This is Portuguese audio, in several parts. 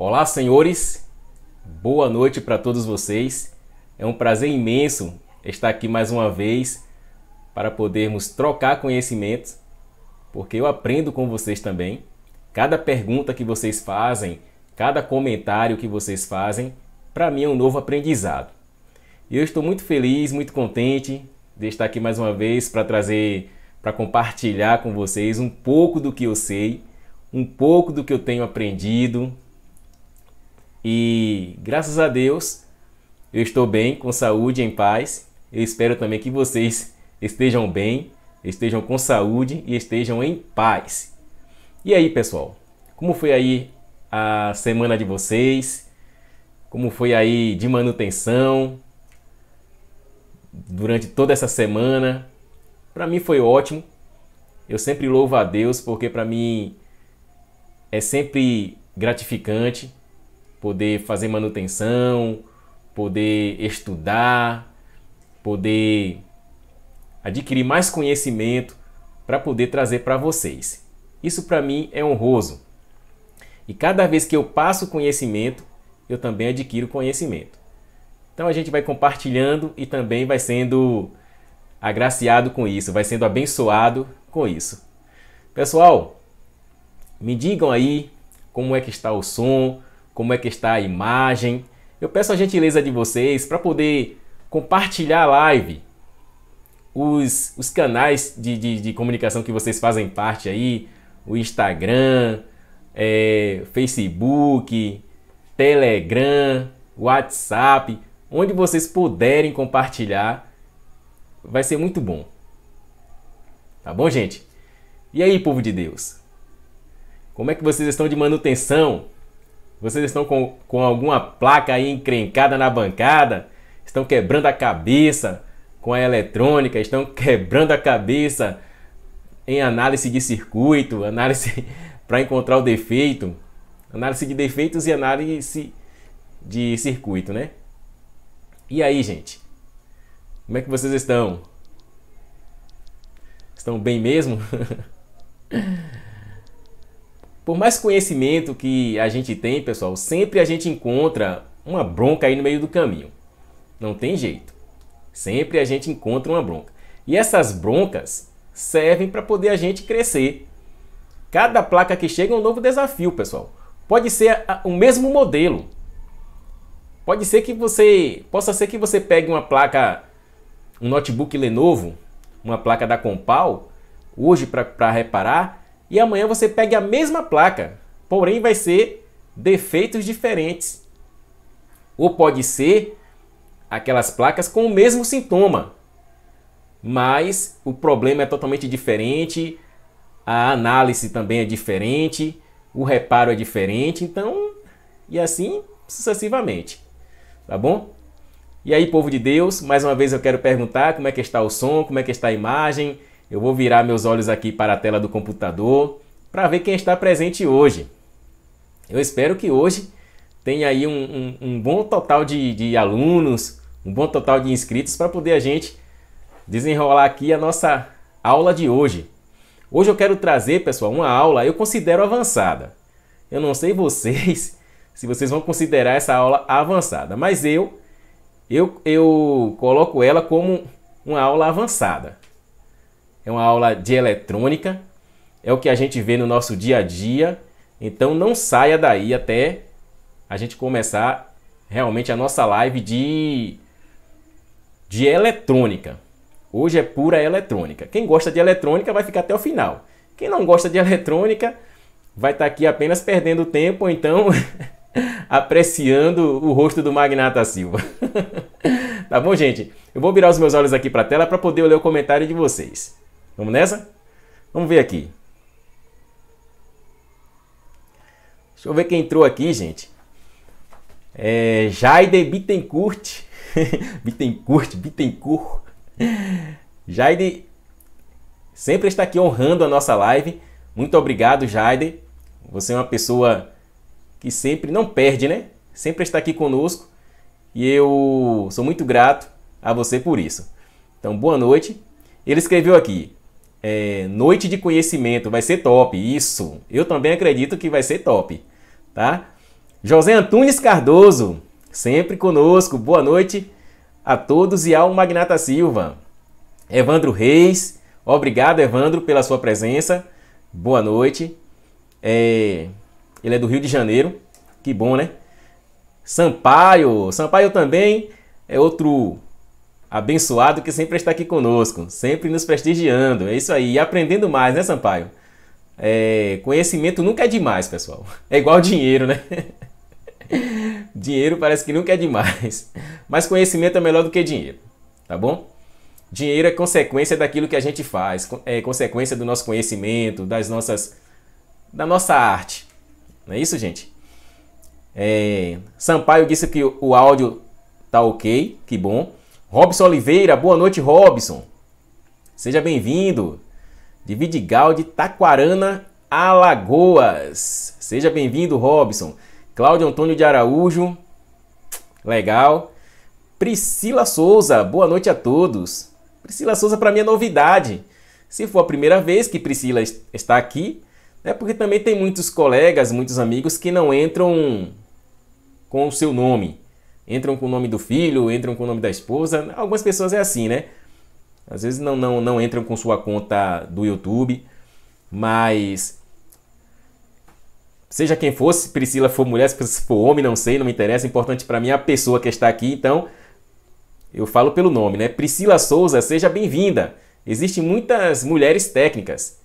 Olá, senhores. Boa noite para todos vocês. É um prazer imenso estar aqui mais uma vez para podermos trocar conhecimentos, porque eu aprendo com vocês também. Cada pergunta que vocês fazem, cada comentário que vocês fazem, para mim é um novo aprendizado. E eu estou muito feliz, muito contente de estar aqui mais uma vez para trazer, para compartilhar com vocês um pouco do que eu sei, um pouco do que eu tenho aprendido, e graças a Deus eu estou bem, com saúde, em paz. Eu espero também que vocês estejam bem, estejam com saúde e estejam em paz. E aí, pessoal? Como foi aí a semana de vocês? Como foi aí de manutenção? Durante toda essa semana, para mim foi ótimo. Eu sempre louvo a Deus porque para mim é sempre gratificante poder fazer manutenção, poder estudar, poder adquirir mais conhecimento para poder trazer para vocês. Isso para mim é honroso. E cada vez que eu passo conhecimento, eu também adquiro conhecimento. Então a gente vai compartilhando e também vai sendo agraciado com isso, vai sendo abençoado com isso. Pessoal, me digam aí como é que está o som, como é que está a imagem. Eu peço a gentileza de vocês para poder compartilhar a live, os, os canais de, de, de, comunicação que vocês fazem parte aí, o Instagram, é, Facebook, Telegram, WhatsApp, onde vocês puderem compartilhar, vai ser muito bom. Tá bom, gente? E aí, povo de Deus? Como é que vocês estão de manutenção? Vocês estão com, com alguma placa aí encrencada na bancada? Estão quebrando a cabeça com a eletrônica? Estão quebrando a cabeça em análise de circuito, análise para encontrar o defeito, análise de defeitos e análise de circuito, né? E aí, gente? Como é que vocês estão? Estão bem mesmo? Por mais conhecimento que a gente tem, pessoal, sempre a gente encontra uma bronca aí no meio do caminho. Não tem jeito. Sempre a gente encontra uma bronca. E essas broncas servem para poder a gente crescer. Cada placa que chega é um novo desafio, pessoal. Pode ser a, o mesmo modelo. Pode ser que você possa ser que você pegue uma placa, um notebook Lenovo, uma placa da Compal, hoje para reparar, e amanhã você pegue a mesma placa, porém vai ser defeitos diferentes. Ou pode ser aquelas placas com o mesmo sintoma, mas o problema é totalmente diferente, a análise também é diferente, o reparo é diferente, então e assim sucessivamente. Tá bom? E aí, povo de Deus, mais uma vez eu quero perguntar como é que está o som, como é que está a imagem, eu vou virar meus olhos aqui para a tela do computador para ver quem está presente hoje. Eu espero que hoje tenha aí um, um, um bom total de, de, alunos, um bom total de inscritos para poder a gente desenrolar aqui a nossa aula de hoje. Hoje eu quero trazer, pessoal, uma aula eu considero avançada. Eu não sei vocês se vocês vão considerar essa aula avançada, mas eu eu, eu coloco ela como uma aula avançada é uma aula de eletrônica, é o que a gente vê no nosso dia a dia. Então não saia daí até a gente começar realmente a nossa live de de eletrônica. Hoje é pura eletrônica. Quem gosta de eletrônica vai ficar até o final. Quem não gosta de eletrônica vai estar tá aqui apenas perdendo tempo, ou então apreciando o rosto do Magnata Silva. tá bom, gente? Eu vou virar os meus olhos aqui para a tela para poder ler o comentário de vocês. Vamos nessa? Vamos ver aqui. Deixa eu ver quem entrou aqui, gente. É, Jaide Bittencourt. Bittencourt, Bittencourt. Jaide sempre está aqui honrando a nossa live. Muito obrigado, Jaide. Você é uma pessoa que sempre não perde, né? Sempre está aqui conosco. E eu sou muito grato a você por isso. Então, boa noite. Ele escreveu aqui: é, noite de conhecimento, vai ser top. Isso, eu também acredito que vai ser top, tá? José Antunes Cardoso, sempre conosco. Boa noite a todos e ao Magnata Silva. Evandro Reis, obrigado Evandro pela sua presença. Boa noite. É, ele é do Rio de Janeiro. Que bom, né? Sampaio, Sampaio também é outro abençoado que sempre está aqui conosco, sempre nos prestigiando. É isso aí, e aprendendo mais, né, Sampaio? É, conhecimento nunca é demais, pessoal. É igual dinheiro, né? dinheiro parece que nunca é demais. Mas conhecimento é melhor do que dinheiro, tá bom? Dinheiro é consequência daquilo que a gente faz, é consequência do nosso conhecimento, das nossas, da nossa arte. Não é isso, gente? É, Sampaio disse que o áudio tá ok, que bom. Robson Oliveira, boa noite, Robson. Seja bem-vindo. De Vidigal, de Taquarana, Alagoas. Seja bem-vindo, Robson. Cláudio Antônio de Araújo. Legal. Priscila Souza, boa noite a todos. Priscila Souza, para mim, é novidade. Se for a primeira vez que Priscila está aqui, é porque também tem muitos colegas, muitos amigos que não entram com o seu nome entram com o nome do filho, entram com o nome da esposa. Algumas pessoas é assim, né? Às vezes não, não, não entram com sua conta do YouTube, mas seja quem for, se Priscila for mulher, se for homem, não sei, não me interessa. É importante para mim é a pessoa que está aqui, então eu falo pelo nome, né? Priscila Souza, seja bem-vinda. Existem muitas mulheres técnicas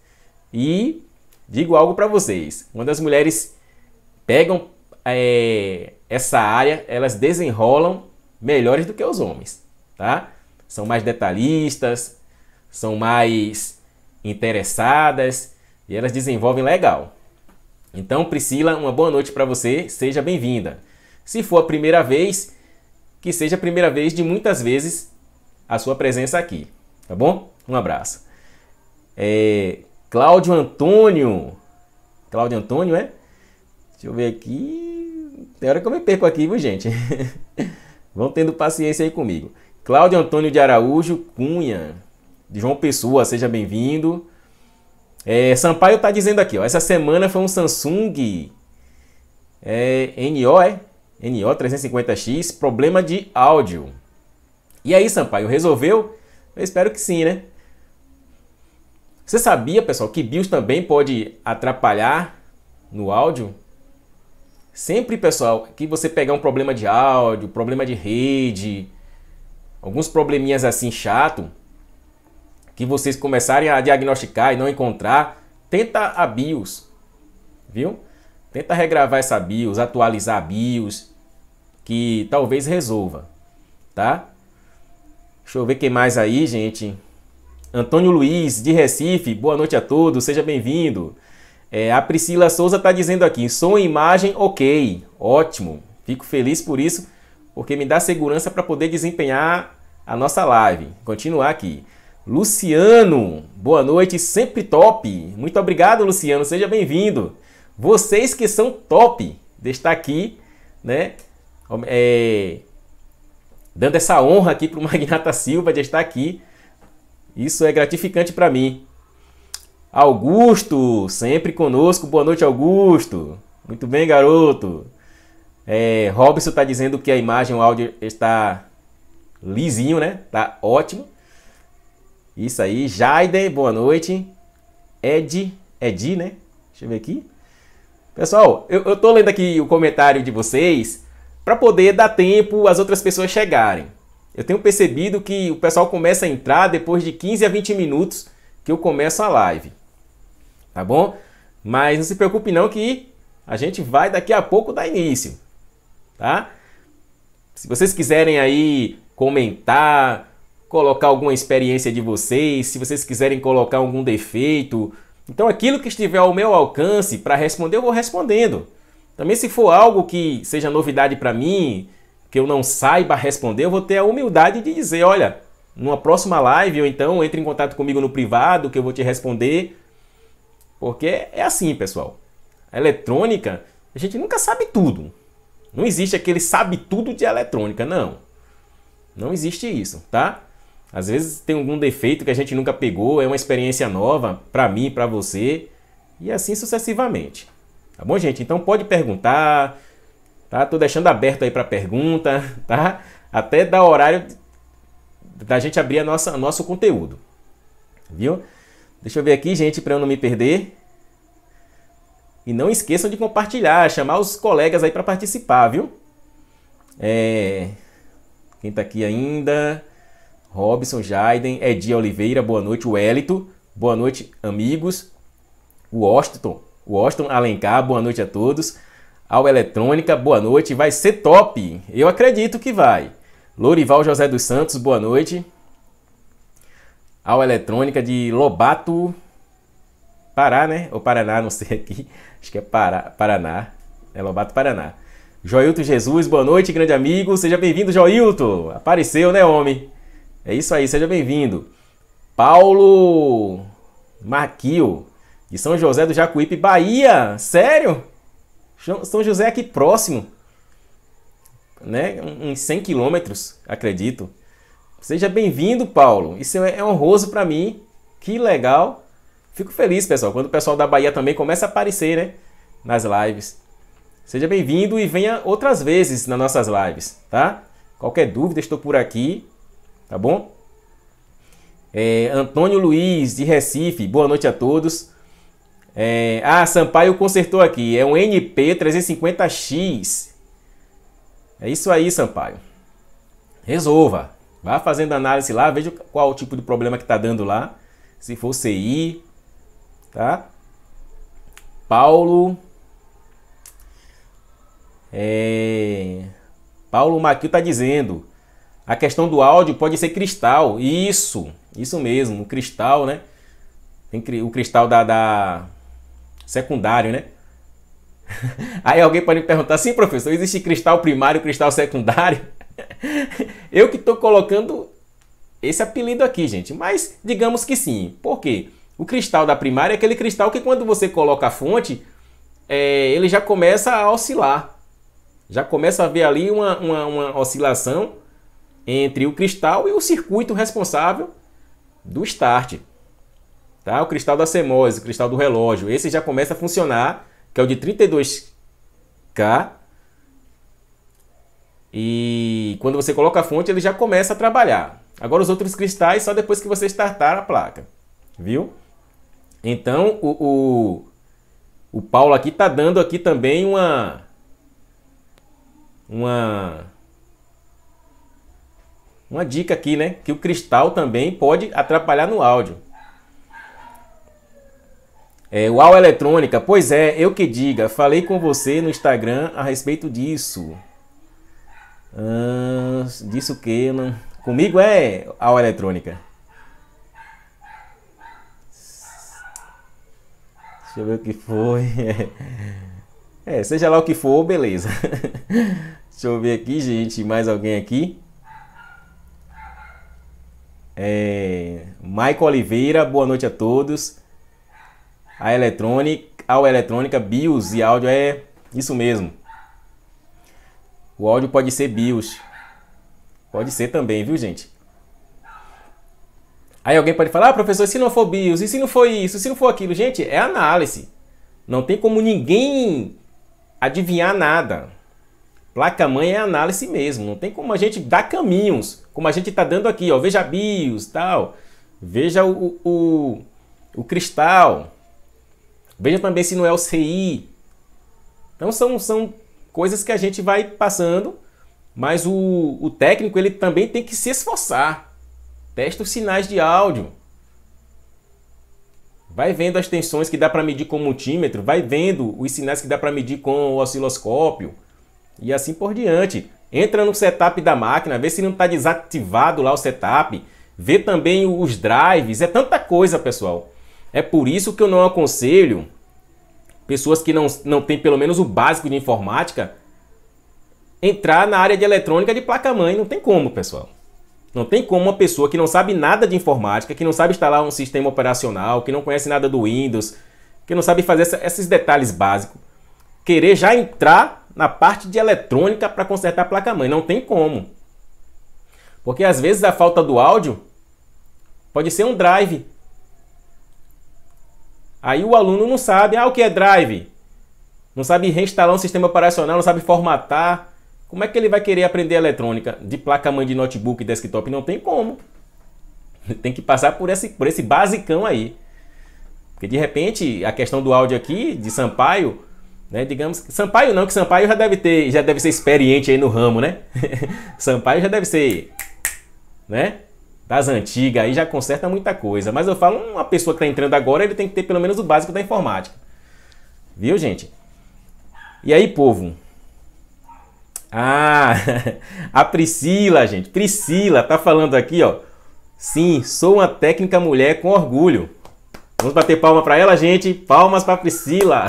e digo algo para vocês. Uma das mulheres pegam é, essa área elas desenrolam melhores do que os homens, tá? São mais detalhistas, são mais interessadas e elas desenvolvem legal. Então, Priscila, uma boa noite para você, seja bem-vinda. Se for a primeira vez, que seja a primeira vez de muitas vezes a sua presença aqui, tá bom? Um abraço. É, Cláudio Antônio. Cláudio Antônio, é? Deixa eu ver aqui. Tem hora que eu me perco aqui, viu, gente? Vão tendo paciência aí comigo. Cláudio Antônio de Araújo Cunha, de João Pessoa, seja bem-vindo. É, Sampaio tá dizendo aqui, ó, essa semana foi um Samsung é, NO, é? NO 350X, problema de áudio. E aí, Sampaio, resolveu? Eu espero que sim, né? Você sabia, pessoal, que BIOS também pode atrapalhar no áudio? Sempre, pessoal, que você pegar um problema de áudio, problema de rede, alguns probleminhas assim chato, que vocês começarem a diagnosticar e não encontrar, tenta a BIOS, viu? Tenta regravar essa BIOS, atualizar a BIOS, que talvez resolva, tá? Deixa eu ver quem mais aí, gente. Antônio Luiz, de Recife, boa noite a todos, seja bem-vindo. É, a Priscila Souza está dizendo aqui: som e imagem, ok, ótimo. Fico feliz por isso, porque me dá segurança para poder desempenhar a nossa live. Continuar aqui. Luciano, boa noite, sempre top. Muito obrigado, Luciano, seja bem-vindo. Vocês que são top, de estar aqui, né? É, dando essa honra aqui para o Magnata Silva de estar aqui. Isso é gratificante para mim. Augusto, sempre conosco. Boa noite, Augusto. Muito bem, garoto. É, Robson está dizendo que a imagem, o áudio está lisinho, né? Tá ótimo. Isso aí. Jaiden, boa noite. Ed, Edi, né? Deixa eu ver aqui. Pessoal, eu, eu tô lendo aqui o comentário de vocês para poder dar tempo as outras pessoas chegarem. Eu tenho percebido que o pessoal começa a entrar depois de 15 a 20 minutos que eu começo a live tá bom? Mas não se preocupe não que a gente vai daqui a pouco dar início, tá? Se vocês quiserem aí comentar, colocar alguma experiência de vocês, se vocês quiserem colocar algum defeito, então aquilo que estiver ao meu alcance para responder, eu vou respondendo. Também se for algo que seja novidade para mim, que eu não saiba responder, eu vou ter a humildade de dizer, olha, numa próxima live ou então entre em contato comigo no privado que eu vou te responder porque é assim, pessoal. A eletrônica, a gente nunca sabe tudo. Não existe aquele sabe tudo de eletrônica, não. Não existe isso, tá? Às vezes tem algum defeito que a gente nunca pegou, é uma experiência nova para mim, para você, e assim sucessivamente. Tá bom, gente? Então pode perguntar, tá? Tô deixando aberto aí para pergunta, tá? Até dar horário da gente abrir a nossa nosso conteúdo. Viu? Deixa eu ver aqui, gente, para eu não me perder. E não esqueçam de compartilhar, chamar os colegas aí para participar, viu? É... Quem está aqui ainda? Robson, Jaiden, Edia Oliveira, boa noite, Wellington, Boa noite, amigos. Washington, Washington Alencar, boa noite a todos. Ao Eletrônica, boa noite. Vai ser top. Eu acredito que vai. Lorival José dos Santos, boa noite ao eletrônica de Lobato, Pará, né? Ou Paraná, não sei aqui. Acho que é Pará, Paraná. É Lobato Paraná. Joilto Jesus, boa noite, grande amigo. Seja bem-vindo, Joilto. Apareceu, né, homem? É isso aí, seja bem-vindo. Paulo Maquio, de São José do Jacuípe, Bahia. Sério? São José é aqui próximo, né? Uns 100 quilômetros, acredito. Seja bem-vindo, Paulo. Isso é, é honroso para mim. Que legal. Fico feliz, pessoal, quando o pessoal da Bahia também começa a aparecer, né? Nas lives. Seja bem-vindo e venha outras vezes nas nossas lives, tá? Qualquer dúvida, estou por aqui, tá bom? É, Antônio Luiz, de Recife, boa noite a todos. É, ah, Sampaio consertou aqui, é um NP350X. É isso aí, Sampaio. Resolva. Vá fazendo análise lá, veja qual o tipo de problema que está dando lá. Se for CI, tá? Paulo. É... Paulo Maquio está dizendo. A questão do áudio pode ser cristal. Isso, isso mesmo, cristal, né? Tem o cristal da, da... secundário, né? Aí alguém pode me perguntar, sim, professor, existe cristal primário, e cristal secundário? Eu que estou colocando esse apelido aqui, gente. Mas digamos que sim. Por quê? O cristal da primária é aquele cristal que quando você coloca a fonte, é, ele já começa a oscilar. Já começa a ver ali uma, uma, uma oscilação entre o cristal e o circuito responsável do start. Tá? O cristal da semose, o cristal do relógio. Esse já começa a funcionar, que é o de 32K e quando você coloca a fonte, ele já começa a trabalhar. Agora os outros cristais só depois que você startar a placa, viu? Então o, o, o Paulo aqui está dando aqui também uma uma uma dica aqui, né? Que o cristal também pode atrapalhar no áudio. É, uau Eletrônica, pois é, eu que diga, falei com você no Instagram a respeito disso disse o que não... Comigo é ao eletrônica. Deixa eu ver o que foi. É, seja lá o que for, beleza. Deixa eu ver aqui, gente. Mais alguém aqui? É, Maico Oliveira, boa noite a todos. A eletrônica, ao eletrônica, BIOS e áudio é isso mesmo. O áudio pode ser BIOS. Pode ser também, viu, gente? Aí alguém pode falar, ah, professor, se não for BIOS, e se não for isso, se não for aquilo? Gente, é análise. Não tem como ninguém adivinhar nada. Placa-mãe é análise mesmo. Não tem como a gente dar caminhos, como a gente está dando aqui. Ó, veja BIOS, tal. Veja o, o, o cristal. Veja também se não é o CI. Então são, são coisas que a gente vai passando, mas o, o técnico ele também tem que se esforçar. Testa os sinais de áudio. Vai vendo as tensões que dá para medir com o multímetro, vai vendo os sinais que dá para medir com o osciloscópio e assim por diante. Entra no setup da máquina, vê se não está desativado lá o setup, vê também os drives, é tanta coisa, pessoal. É por isso que eu não aconselho pessoas que não, não têm pelo menos o básico de informática, entrar na área de eletrônica de placa-mãe. Não tem como, pessoal. Não tem como uma pessoa que não sabe nada de informática, que não sabe instalar um sistema operacional, que não conhece nada do Windows, que não sabe fazer essa, esses detalhes básicos, querer já entrar na parte de eletrônica para consertar a placa-mãe. Não tem como. Porque às vezes a falta do áudio pode ser um drive Aí o aluno não sabe, ah, o que é drive? Não sabe reinstalar um sistema operacional, não sabe formatar. Como é que ele vai querer aprender eletrônica de placa-mãe de notebook e desktop? Não tem como. Tem que passar por esse, por esse basicão aí. Porque de repente, a questão do áudio aqui, de Sampaio, né, digamos, Sampaio não, que Sampaio já deve ter, já deve ser experiente aí no ramo, né? Sampaio já deve ser, né? das antigas, aí já conserta muita coisa. Mas eu falo, uma pessoa que está entrando agora, ele tem que ter pelo menos o básico da informática. Viu, gente? E aí, povo? Ah, a Priscila, gente. Priscila tá falando aqui, ó. Sim, sou uma técnica mulher com orgulho. Vamos bater palma para ela, gente. Palmas para Priscila.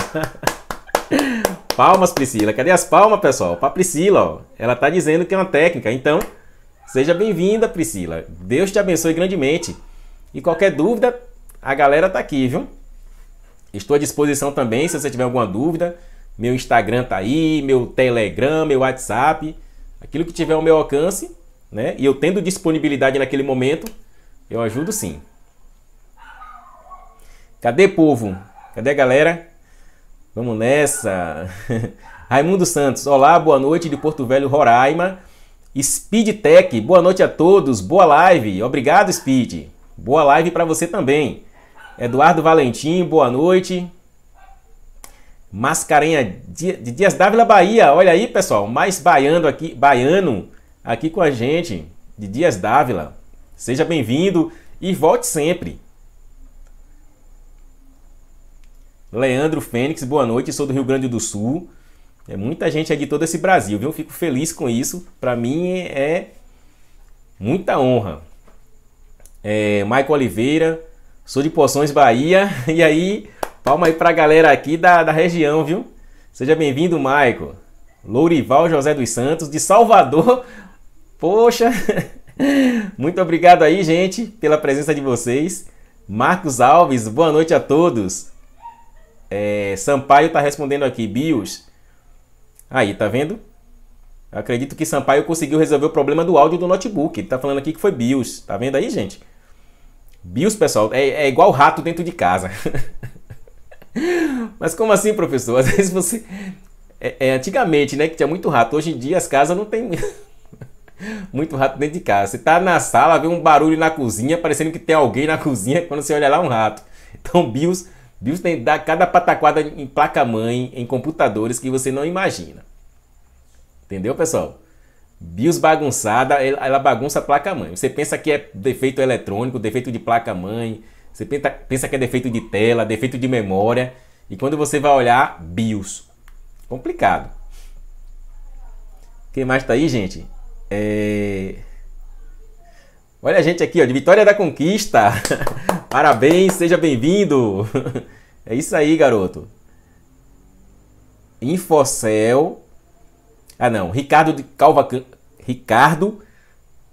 palmas, Priscila. Cadê as palmas, pessoal? Para Priscila, ó. Ela tá dizendo que é uma técnica. Então, Seja bem-vinda, Priscila. Deus te abençoe grandemente. E qualquer dúvida, a galera tá aqui, viu? Estou à disposição também, se você tiver alguma dúvida. Meu Instagram tá aí, meu Telegram, meu WhatsApp, aquilo que tiver ao meu alcance, né? E eu tendo disponibilidade naquele momento, eu ajudo sim. Cadê povo? Cadê a galera? Vamos nessa. Raimundo Santos. Olá, boa noite de Porto Velho, Roraima. Speed Tech, boa noite a todos, boa live. Obrigado, Speed. Boa live para você também. Eduardo Valentim, boa noite. Mascarenha de Dias Dávila Bahia. Olha aí, pessoal, mais baiano aqui, baiano aqui com a gente, de Dias Dávila. Seja bem-vindo e volte sempre. Leandro Fênix, boa noite, sou do Rio Grande do Sul. É muita gente é de todo esse Brasil, viu? Fico feliz com isso. Para mim é muita honra. É, Maico Oliveira, sou de Poções, Bahia. E aí, palma aí pra galera aqui da, da região, viu? Seja bem-vindo, Maico. Lourival José dos Santos, de Salvador. Poxa! Muito obrigado aí, gente, pela presença de vocês. Marcos Alves, boa noite a todos. É, Sampaio tá respondendo aqui, Bios. Aí, tá vendo? Acredito que Sampaio conseguiu resolver o problema do áudio do notebook. Ele tá falando aqui que foi BIOS. Tá vendo aí, gente? BIOS, pessoal, é, é igual rato dentro de casa. Mas como assim, professor? Às vezes você. É, é, antigamente, né, que tinha muito rato. Hoje em dia as casas não tem muito rato dentro de casa. Você tá na sala, vê um barulho na cozinha, parecendo que tem alguém na cozinha, quando você olha lá um rato. Então, BIOS Deus tem dá cada pataquada em placa-mãe, em computadores que você não imagina. Entendeu, pessoal? BIOS bagunçada, ela bagunça a placa-mãe. Você pensa que é defeito eletrônico, defeito de placa-mãe, você pensa que é defeito de tela, defeito de memória, e quando você vai olhar, BIOS. Complicado. Quem mais tá aí, gente? É... Olha a gente aqui, ó, de Vitória da Conquista. Parabéns, seja bem-vindo. é isso aí, garoto. Infocel. Ah, não. Ricardo de Calva, Ricardo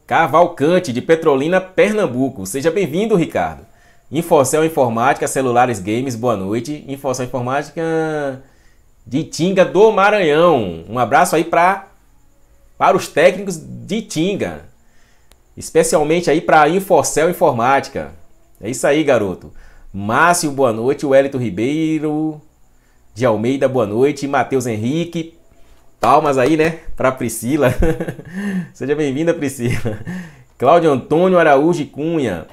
Cavalcante, de Petrolina, Pernambuco. Seja bem-vindo, Ricardo. Infocel Informática, Celulares Games, boa noite. Infocel Informática de Tinga do Maranhão. Um abraço aí pra, para os técnicos de Tinga. Especialmente aí para Infocel Informática. É isso aí, garoto. Márcio, boa noite. Wellington Ribeiro de Almeida, boa noite. Matheus Henrique. Palmas aí, né? Para Priscila. Seja bem-vinda, Priscila. Cláudio Antônio Araújo Cunha.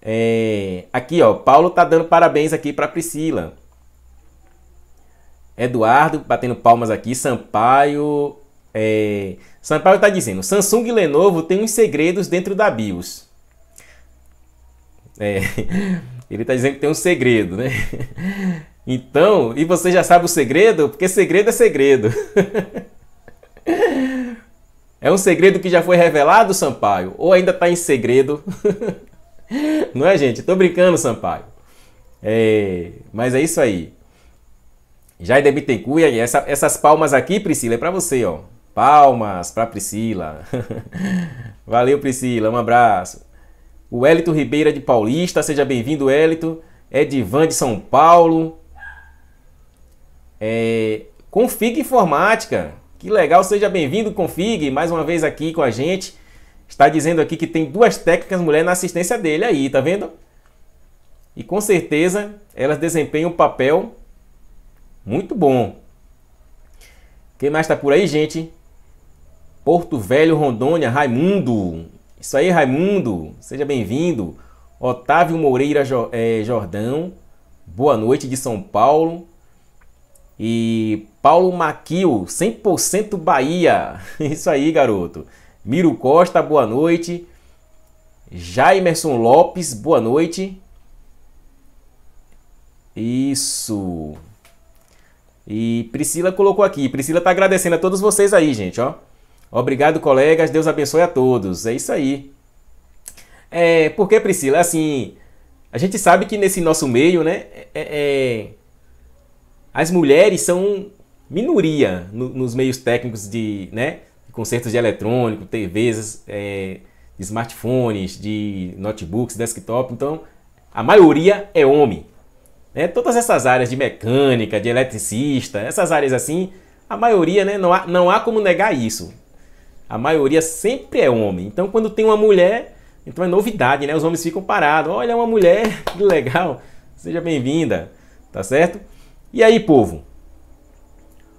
É... Aqui, ó. Paulo tá dando parabéns aqui para Priscila. Eduardo batendo palmas aqui. Sampaio. É... Sampaio tá dizendo: Samsung e Lenovo tem uns segredos dentro da BIOS. É, ele está dizendo que tem um segredo, né? Então, e você já sabe o segredo? Porque segredo é segredo. É um segredo que já foi revelado, Sampaio? Ou ainda está em segredo? Não é, gente? Estou brincando, Sampaio. É, mas é isso aí. Jair Bittencourt, essa, essas palmas aqui, Priscila, é para você, ó. Palmas para Priscila. Valeu, Priscila. Um abraço. O Hélito Ribeira de Paulista, seja bem-vindo, Hélito. É Edivan de São Paulo. É, Config Informática, que legal, seja bem-vindo, Config, mais uma vez aqui com a gente. Está dizendo aqui que tem duas técnicas mulher na assistência dele aí, tá vendo? E com certeza elas desempenham um papel muito bom. Quem mais está por aí, gente? Porto Velho, Rondônia, Raimundo. Isso aí, Raimundo. Seja bem-vindo. Otávio Moreira é, Jordão. Boa noite de São Paulo. E Paulo Maquio, 100% Bahia. Isso aí, garoto. Miro Costa, boa noite. Jaimerson Lopes, boa noite. Isso. E Priscila colocou aqui. Priscila tá agradecendo a todos vocês aí, gente, ó. Obrigado, colegas. Deus abençoe a todos. É isso aí. É, porque, Priscila, assim, a gente sabe que nesse nosso meio, né, é, é, é as mulheres são minoria no, nos meios técnicos de, né, concertos de eletrônico, TVs, é, smartphones, de notebooks, desktop. Então, a maioria é homem. Né? Todas essas áreas de mecânica, de eletricista, essas áreas assim, a maioria, né, não, há, não há como negar isso a maioria sempre é homem. Então, quando tem uma mulher, então é novidade, né? Os homens ficam parados. Olha, é uma mulher, que legal. Seja bem-vinda, tá certo? E aí, povo?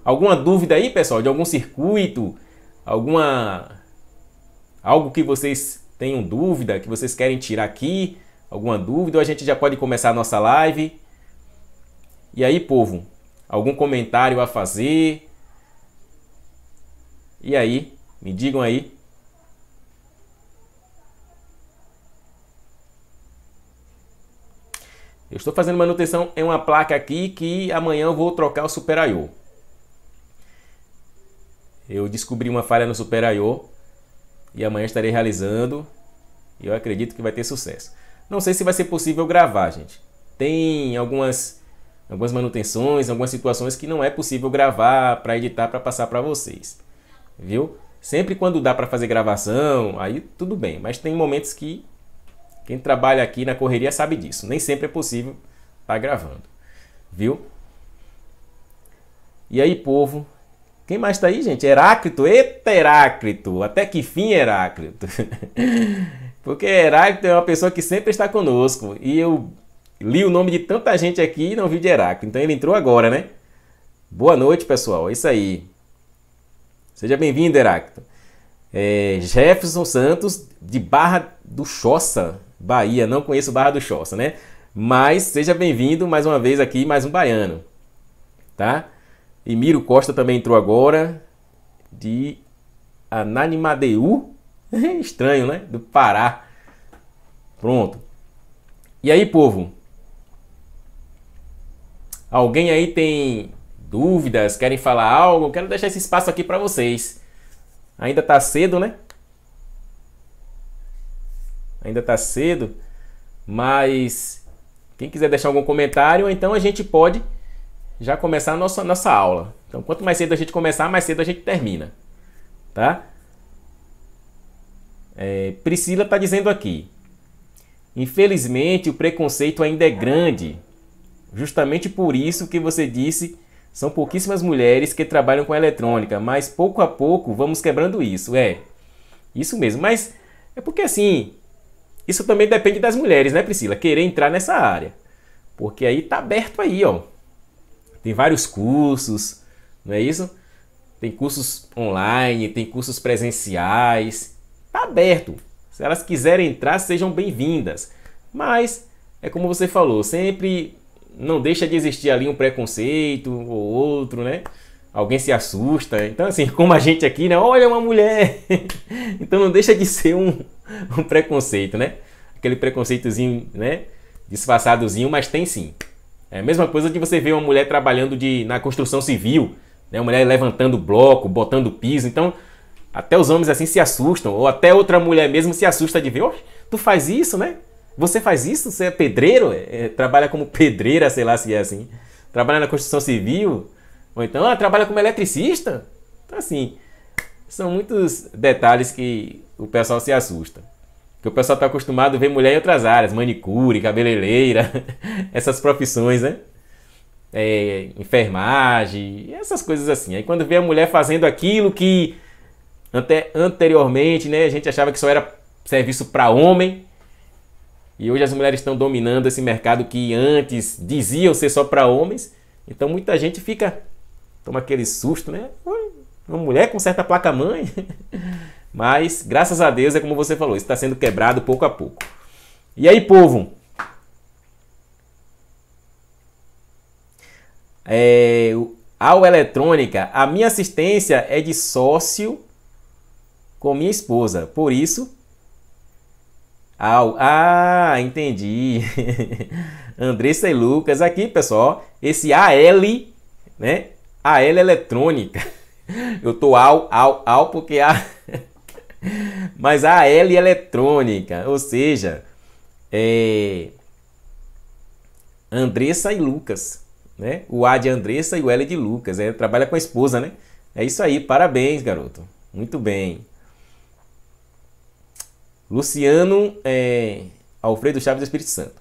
Alguma dúvida aí, pessoal, de algum circuito? Alguma algo que vocês tenham dúvida, que vocês querem tirar aqui? Alguma dúvida? Ou a gente já pode começar a nossa live? E aí, povo? Algum comentário a fazer? E aí, me digam aí. Eu estou fazendo manutenção em uma placa aqui que amanhã eu vou trocar o Super I.O. Eu descobri uma falha no Super I.O. e amanhã estarei realizando e eu acredito que vai ter sucesso. Não sei se vai ser possível gravar, gente. Tem algumas algumas manutenções, algumas situações que não é possível gravar para editar para passar para vocês. Viu? Sempre quando dá para fazer gravação, aí tudo bem, mas tem momentos que quem trabalha aqui na correria sabe disso. Nem sempre é possível estar tá gravando, viu? E aí, povo? Quem mais está aí, gente? Heráclito? Eita, Heráclito! Até que fim, Heráclito! Porque Heráclito é uma pessoa que sempre está conosco. E eu li o nome de tanta gente aqui e não vi de Heráclito. Então ele entrou agora, né? Boa noite, pessoal. É isso aí. Seja bem-vindo, Heracto. É, Jefferson Santos, de Barra do Choça, Bahia. Não conheço Barra do Choça, né? Mas seja bem-vindo mais uma vez aqui, mais um baiano. Tá? E Miro Costa também entrou agora, de Ananimadeu. Estranho, né? Do Pará. Pronto. E aí, povo? Alguém aí tem dúvidas, querem falar algo, quero deixar esse espaço aqui para vocês. Ainda está cedo, né? Ainda está cedo, mas quem quiser deixar algum comentário, então a gente pode já começar a nossa, nossa aula. Então, quanto mais cedo a gente começar, mais cedo a gente termina. Tá? É, Priscila está dizendo aqui. Infelizmente, o preconceito ainda é grande. Justamente por isso que você disse são pouquíssimas mulheres que trabalham com eletrônica, mas pouco a pouco vamos quebrando isso. É, isso mesmo. Mas é porque assim, isso também depende das mulheres, né, Priscila? Querer entrar nessa área. Porque aí tá aberto aí, ó. Tem vários cursos, não é isso? Tem cursos online, tem cursos presenciais. Tá aberto. Se elas quiserem entrar, sejam bem-vindas. Mas é como você falou, sempre não deixa de existir ali um preconceito ou outro, né? Alguém se assusta. Então, assim, como a gente aqui, né? Olha uma mulher! então não deixa de ser um, um preconceito, né? Aquele preconceitozinho, né? Disfarçadozinho, mas tem sim. É a mesma coisa de você ver uma mulher trabalhando de, na construção civil, né? Uma mulher levantando bloco, botando piso. Então, até os homens assim se assustam, ou até outra mulher mesmo se assusta de ver, tu faz isso, né? Você faz isso? Você é pedreiro? É, é, trabalha como pedreira, sei lá se é assim. Trabalha na construção civil? Ou então, ah, trabalha como eletricista? Então, assim, são muitos detalhes que o pessoal se assusta. Porque o pessoal está acostumado a ver mulher em outras áreas, manicure, cabeleireira, essas profissões, né? É, enfermagem, essas coisas assim. Aí quando vê a mulher fazendo aquilo que até anteriormente, né, a gente achava que só era serviço para homem, e hoje as mulheres estão dominando esse mercado que antes diziam ser só para homens. Então muita gente fica toma aquele susto, né? Uma mulher com certa placa mãe. Mas graças a Deus é como você falou, está sendo quebrado pouco a pouco. E aí, povo? É, ao eletrônica, a minha assistência é de sócio com minha esposa. Por isso, Au. Ah, entendi. Andressa e Lucas. Aqui, pessoal, esse AL, né? AL eletrônica. Eu tô ao, ao, ao, porque a. Mas AL eletrônica. Ou seja, é. Andressa e Lucas. Né? O A de Andressa e o L de Lucas. É, trabalha com a esposa, né? É isso aí, parabéns, garoto. Muito bem. Luciano é, Alfredo Chaves do Espírito Santo.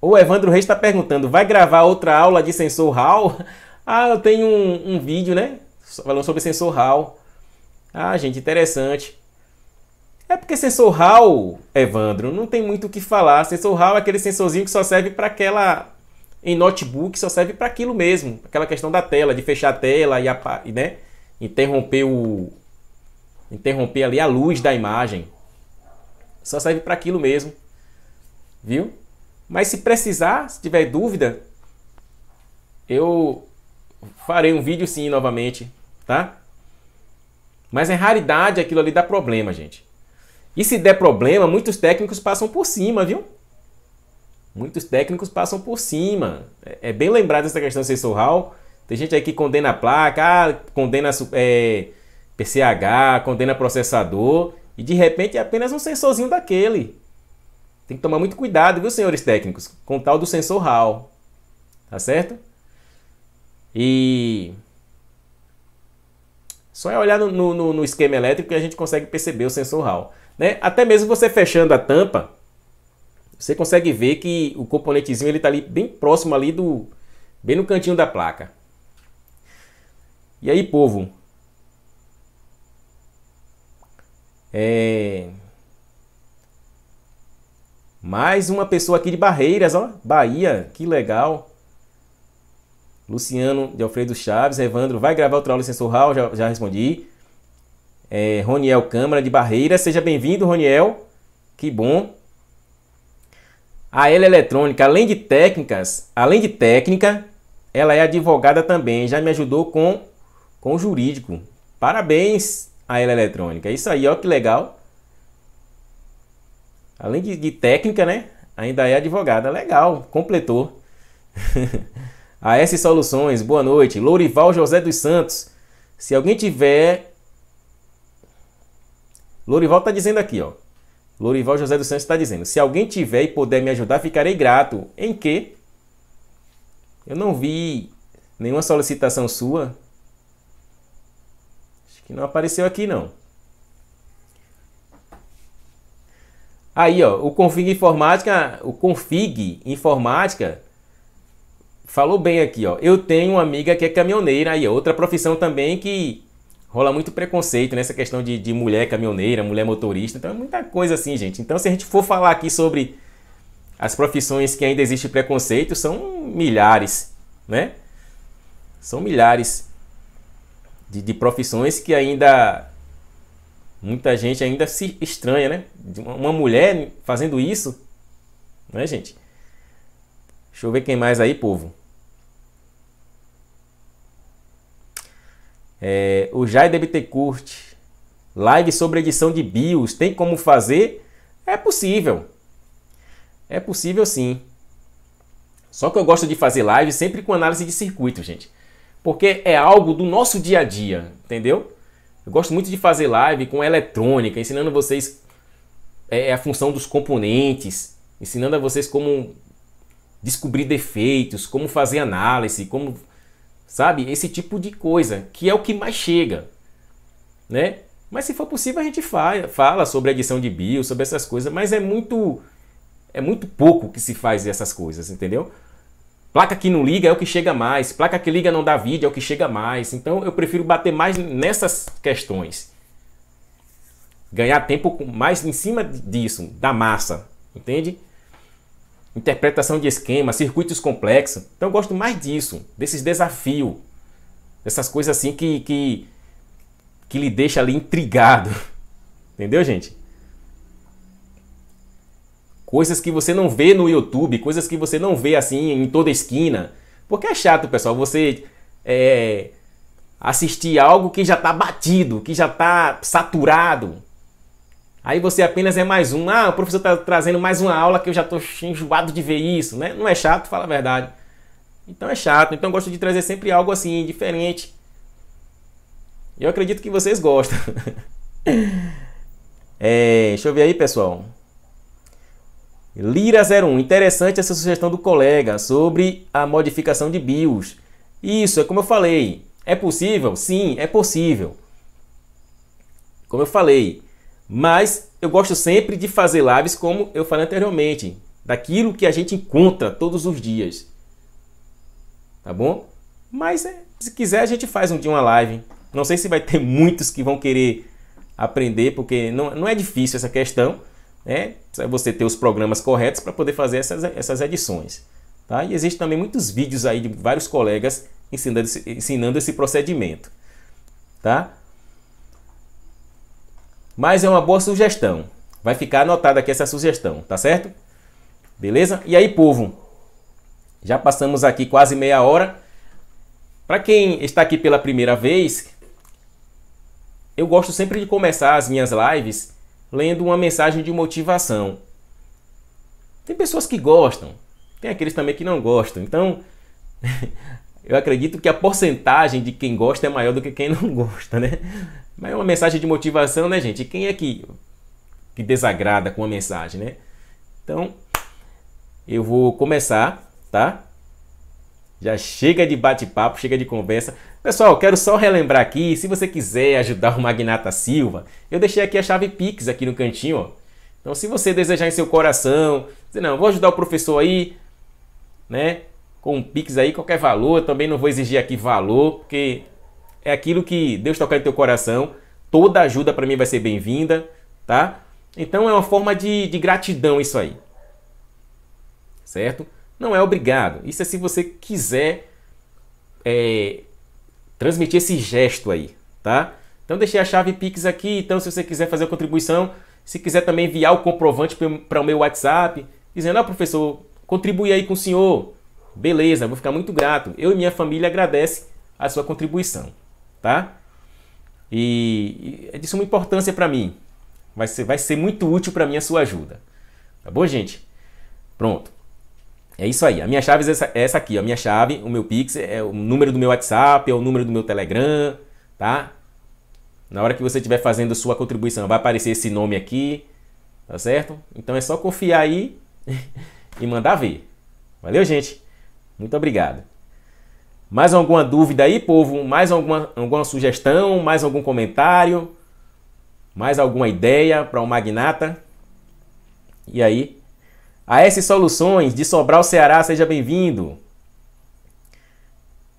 O Evandro Reis está perguntando: vai gravar outra aula de sensor Hall? Ah, eu tenho um, um vídeo, né? Falando sobre sensor Hall. Ah, gente, interessante. É porque sensor Hall, Evandro, não tem muito o que falar. Sensor Hall é aquele sensorzinho que só serve para aquela. Em notebook só serve para aquilo mesmo, aquela questão da tela, de fechar a tela e, e né, interromper o, interromper ali a luz da imagem. Só serve para aquilo mesmo. Viu? Mas se precisar, se tiver dúvida, eu farei um vídeo sim novamente, tá? Mas é raridade aquilo ali dá problema, gente. E se der problema, muitos técnicos passam por cima, viu? Muitos técnicos passam por cima. É, é bem lembrado essa questão do sensorial. Tem gente aí que condena a placa, ah, condena é, PCH, condena processador, e de repente é apenas um sensorzinho daquele. Tem que tomar muito cuidado, viu, senhores técnicos, com o tal do sensor Hall, Tá certo? E só é olhar no, no, no, esquema elétrico que a gente consegue perceber o sensor Hall, Né? Até mesmo você fechando a tampa, você consegue ver que o componentezinho ele está ali bem próximo ali do... bem no cantinho da placa. E aí, povo, É... Mais uma pessoa aqui de Barreiras, ó. Bahia, que legal. Luciano de Alfredo Chaves, Evandro, vai gravar outra aula sensorial? Já, já respondi. É, Roniel Câmara de Barreiras, seja bem-vindo, Roniel. Que bom. A ela eletrônica, além de técnicas, além de técnica, ela é advogada também. Já me ajudou com com o jurídico. Parabéns, a ela eletrônica. Isso aí, ó, que legal. Além de, de técnica, né? Ainda é advogada. Legal, completou. a S Soluções, boa noite. Lourival José dos Santos. Se alguém tiver. Lourival tá dizendo aqui, ó. Lourival José dos Santos está dizendo: se alguém tiver e puder me ajudar, ficarei grato. Em que? Eu não vi nenhuma solicitação sua que não apareceu aqui não. Aí, ó, o config informática, o config informática falou bem aqui, ó. Eu tenho uma amiga que é caminhoneira, aí outra profissão também que rola muito preconceito nessa questão de, de mulher caminhoneira, mulher motorista, então é muita coisa assim, gente. Então, se a gente for falar aqui sobre as profissões que ainda existe preconceito, são milhares, né? São milhares de, de profissões que ainda muita gente ainda se estranha, né? Uma mulher fazendo isso, né, gente? Deixa eu ver quem mais aí, povo. É, o Jai deve ter curte. Live sobre edição de bios. Tem como fazer? É possível. É possível sim. Só que eu gosto de fazer live sempre com análise de circuito, gente porque é algo do nosso dia a dia, entendeu? Eu gosto muito de fazer live com eletrônica, ensinando vocês é, é, a função dos componentes, ensinando a vocês como descobrir defeitos, como fazer análise, como sabe, esse tipo de coisa, que é o que mais chega, né? Mas se for possível a gente fala, fala sobre edição de bio, sobre essas coisas, mas é muito é muito pouco que se faz essas coisas, entendeu? Placa que não liga é o que chega mais. Placa que liga não dá vídeo é o que chega mais. Então eu prefiro bater mais nessas questões. Ganhar tempo mais em cima disso, da massa. Entende? Interpretação de esquema, circuitos complexos. Então eu gosto mais disso, desses desafios. Dessas coisas assim que, que, que lhe deixa ali intrigado. Entendeu, gente? coisas que você não vê no YouTube, coisas que você não vê assim em toda esquina. Porque é chato, pessoal, você é, assistir algo que já está batido, que já está saturado. Aí você apenas é mais um. Ah, o professor está trazendo mais uma aula que eu já estou enjoado de ver isso, né? Não é chato? Fala a verdade. Então é chato. Então eu gosto de trazer sempre algo assim, diferente. Eu acredito que vocês gostam. é, deixa eu ver aí, pessoal. Lira01, interessante essa sugestão do colega sobre a modificação de BIOS. Isso, é como eu falei. É possível? Sim, é possível. Como eu falei. Mas eu gosto sempre de fazer lives como eu falei anteriormente, daquilo que a gente encontra todos os dias. Tá bom? Mas é, se quiser a gente faz um dia uma live. Não sei se vai ter muitos que vão querer aprender, porque não, não é difícil essa questão. É, é você ter os programas corretos para poder fazer essas, essas edições. Tá? E existem também muitos vídeos aí de vários colegas ensinando, ensinando esse procedimento. Tá? Mas é uma boa sugestão. Vai ficar anotada aqui essa sugestão, tá certo? Beleza? E aí, povo? Já passamos aqui quase meia hora. Para quem está aqui pela primeira vez, eu gosto sempre de começar as minhas lives lendo uma mensagem de motivação. Tem pessoas que gostam, tem aqueles também que não gostam. Então, eu acredito que a porcentagem de quem gosta é maior do que quem não gosta, né? Mas é uma mensagem de motivação, né, gente? Quem é que, que desagrada com a mensagem, né? Então, eu vou começar, tá? Já chega de bate-papo, chega de conversa. Pessoal, quero só relembrar aqui, se você quiser ajudar o Magnata Silva, eu deixei aqui a chave Pix aqui no cantinho, ó. Então, se você desejar em seu coração, dizer, não, vou ajudar o professor aí, né? Com um Pix aí, qualquer valor, também não vou exigir aqui valor, porque é aquilo que Deus tocar em teu coração. Toda ajuda para mim vai ser bem-vinda, tá? Então é uma forma de, de gratidão isso aí. Certo? Não é obrigado. Isso é se você quiser é, transmitir esse gesto aí, tá? Então deixei a chave Pix aqui. Então, se você quiser fazer a contribuição, se quiser também enviar o comprovante para o meu WhatsApp, dizendo, ah, professor, contribui aí com o senhor. Beleza, vou ficar muito grato. Eu e minha família agradece a sua contribuição, tá? E, e é de suma importância para mim. Vai ser, vai ser muito útil para mim a sua ajuda. Tá bom, gente? Pronto. É isso aí. A minha chave é essa, é essa aqui. A minha chave, o meu Pix, é o número do meu WhatsApp, é o número do meu Telegram, tá? Na hora que você estiver fazendo sua contribuição, vai aparecer esse nome aqui, tá certo? Então é só confiar aí e mandar ver. Valeu, gente? Muito obrigado. Mais alguma dúvida aí, povo? Mais alguma, alguma sugestão? Mais algum comentário? Mais alguma ideia para o um magnata? E aí, a S Soluções, de Sobral, Ceará, seja bem-vindo.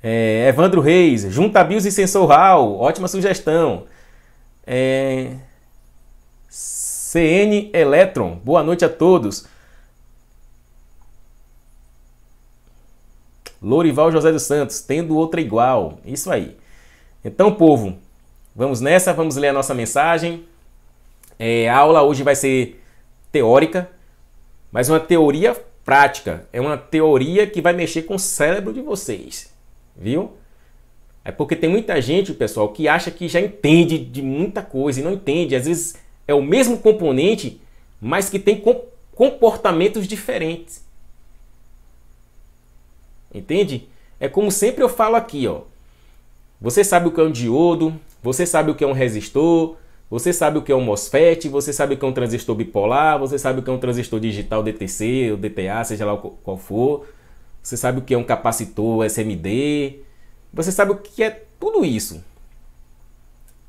É, Evandro Reis, junta BIOS e sensor Hall, ótima sugestão. É, CN Electron, boa noite a todos. Lorival José dos Santos, tendo outra igual. Isso aí. Então, povo, vamos nessa, vamos ler a nossa mensagem. É, a aula hoje vai ser teórica, mas uma teoria prática. É uma teoria que vai mexer com o cérebro de vocês, viu? É porque tem muita gente, pessoal, que acha que já entende de muita coisa e não entende. Às vezes é o mesmo componente, mas que tem comportamentos diferentes. Entende? É como sempre eu falo aqui, ó. Você sabe o que é um diodo, você sabe o que é um resistor, você sabe o que é um MOSFET, você sabe o que é um transistor bipolar, você sabe o que é um transistor digital DTC ou DTA, seja lá qual for. Você sabe o que é um capacitor SMD. Você sabe o que é tudo isso.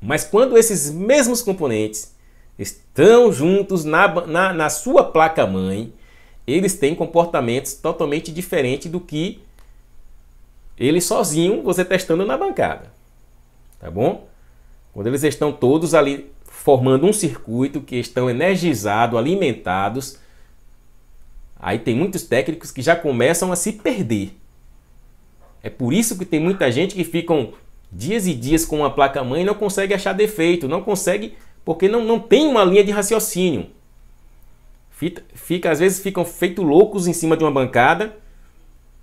Mas quando esses mesmos componentes estão juntos na, na, na sua placa-mãe, eles têm comportamentos totalmente diferentes do que ele sozinho, você testando na bancada. Tá bom? Quando eles estão todos ali formando um circuito, que estão energizados, alimentados, aí tem muitos técnicos que já começam a se perder. É por isso que tem muita gente que ficam dias e dias com uma placa-mãe e não consegue achar defeito, não consegue, porque não, não tem uma linha de raciocínio. Fica, fica às vezes ficam feito loucos em cima de uma bancada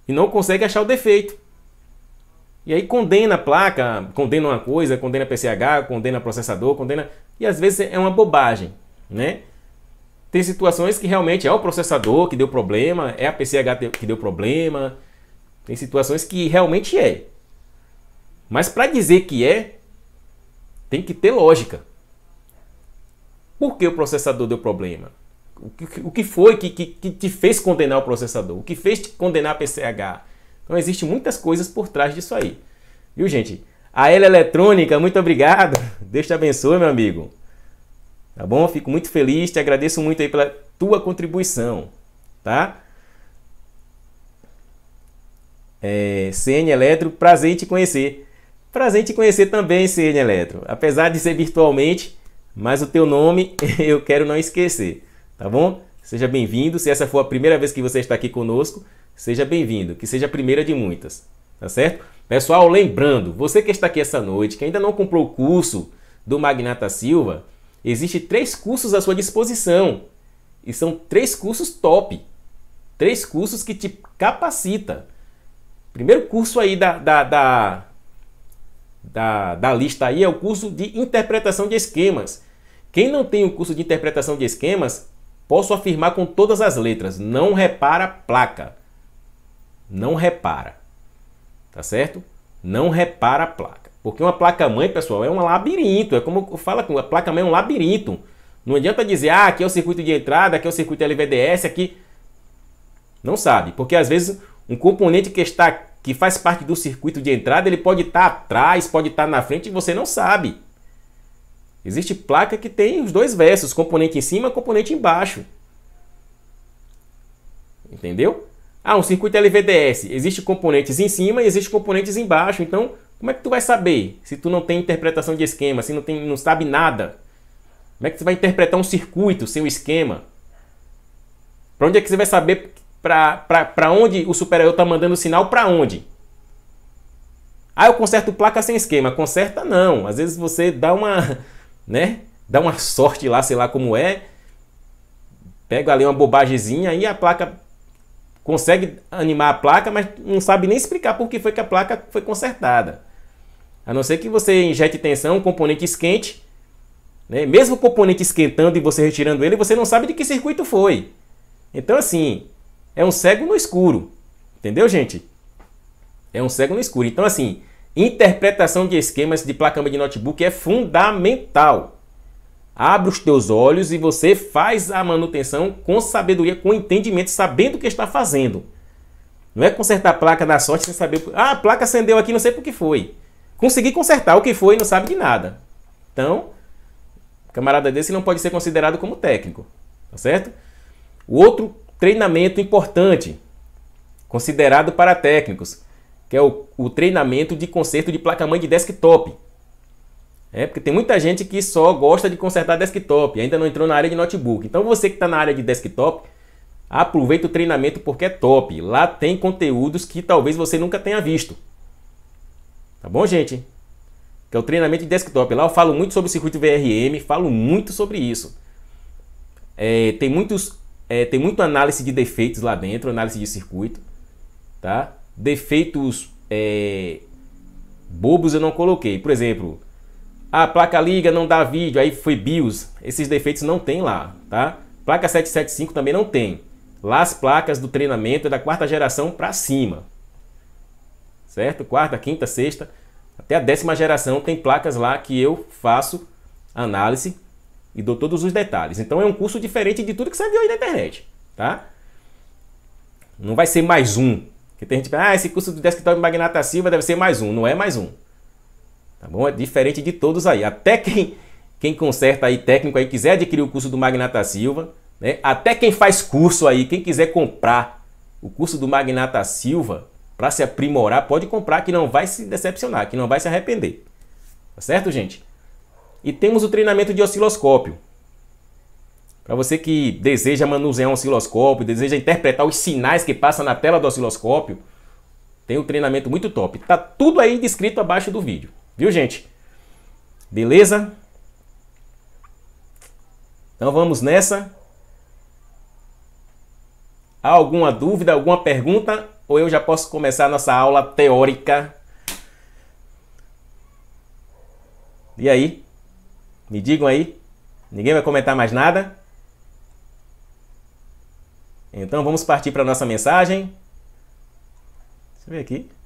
e não consegue achar o defeito. E aí condena a placa, condena uma coisa, condena PCH, condena processador, condena. E às vezes é uma bobagem, né? Tem situações que realmente é o processador que deu problema, é a PCH que deu problema. Tem situações que realmente é. Mas para dizer que é, tem que ter lógica. Por que o processador deu problema? O que, o que foi que, que, que te fez condenar o processador? O que fez te condenar a PCH? Então existe muitas coisas por trás disso aí. Viu, gente? A Ela Eletrônica, muito obrigado. Deus te abençoe, meu amigo. Tá bom? Fico muito feliz, te agradeço muito aí pela tua contribuição, tá? É, CN Eletro, prazer em te conhecer. Prazer em te conhecer também, CN Eletro. Apesar de ser virtualmente, mas o teu nome eu quero não esquecer, tá bom? Seja bem-vindo. Se essa for a primeira vez que você está aqui conosco, Seja bem-vindo, que seja a primeira de muitas, tá certo? Pessoal, lembrando, você que está aqui essa noite, que ainda não comprou o curso do Magnata Silva, existe três cursos à sua disposição. E são três cursos top. Três cursos que te capacita. Primeiro curso aí da, da, da, da, da lista aí é o curso de interpretação de esquemas. Quem não tem o curso de interpretação de esquemas, posso afirmar com todas as letras, não repara a placa não repara. Tá certo? Não repara a placa. Porque uma placa-mãe, pessoal, é um labirinto. É como fala que a placa-mãe é um labirinto. Não adianta dizer, ah, aqui é o circuito de entrada, aqui é o circuito LVDS, aqui. Não sabe. Porque às vezes um componente que está que faz parte do circuito de entrada, ele pode estar tá atrás, pode estar tá na frente e você não sabe. Existe placa que tem os dois versos, componente em cima, componente embaixo. Entendeu? Ah, um circuito LVDS, existe componentes em cima e existe componentes embaixo. Então, como é que tu vai saber se tu não tem interpretação de esquema, se não tem, não sabe nada? Como é que tu vai interpretar um circuito sem o esquema? Para onde é que você vai saber para onde o super-eu está mandando o sinal para onde? Ah, eu conserto placa sem esquema. Conserta não. Às vezes você dá uma, né? Dá uma sorte lá, sei lá como é. Pega ali uma bobagemzinha e a placa consegue animar a placa, mas não sabe nem explicar por que foi que a placa foi consertada. A não ser que você injete tensão, um componente esquente, né? mesmo o componente esquentando e você retirando ele, você não sabe de que circuito foi. Então, assim, é um cego no escuro. Entendeu, gente? É um cego no escuro. Então, assim, interpretação de esquemas de placa-mãe de notebook é fundamental. Abre os teus olhos e você faz a manutenção com sabedoria, com entendimento, sabendo o que está fazendo. Não é consertar a placa da sorte sem saber. Ah, a placa acendeu aqui, não sei por que foi. Consegui consertar o que foi e não sabe de nada. Então, camarada desse não pode ser considerado como técnico, tá certo? O outro treinamento importante, considerado para técnicos, que é o, o treinamento de conserto de placa-mãe de desktop. É, porque tem muita gente que só gosta de consertar desktop, ainda não entrou na área de notebook. Então você que está na área de desktop, aproveita o treinamento porque é top. Lá tem conteúdos que talvez você nunca tenha visto. Tá bom, gente? Que é o treinamento de desktop. Lá eu falo muito sobre o circuito VRM, falo muito sobre isso. É, tem muitos, é, tem muita análise de defeitos lá dentro, análise de circuito, tá? Defeitos é, bobos eu não coloquei. Por exemplo, a ah, placa liga não dá vídeo, aí foi BIOS. Esses defeitos não tem lá, tá? Placa 775 também não tem. Lá as placas do treinamento é da quarta geração para cima. Certo? Quarta, quinta, sexta, até a décima geração tem placas lá que eu faço análise e dou todos os detalhes. Então é um curso diferente de tudo que você viu aí na internet, tá? Não vai ser mais um. Porque tem gente que ah, esse curso do desktop Magnata Silva deve ser mais um. Não é mais um. Tá bom? É diferente de todos aí. Até quem, quem conserta aí técnico aí quiser adquirir o curso do Magnata Silva, né? Até quem faz curso aí, quem quiser comprar o curso do Magnata Silva para se aprimorar, pode comprar que não vai se decepcionar, que não vai se arrepender. Tá certo, gente? E temos o treinamento de osciloscópio. Para você que deseja manusear um osciloscópio, deseja interpretar os sinais que passa na tela do osciloscópio, tem um treinamento muito top. Tá tudo aí descrito abaixo do vídeo. Viu, gente? Beleza? Então vamos nessa. Há alguma dúvida, alguma pergunta? Ou eu já posso começar a nossa aula teórica? E aí? Me digam aí. Ninguém vai comentar mais nada? Então vamos partir para a nossa mensagem. Deixa eu ver aqui.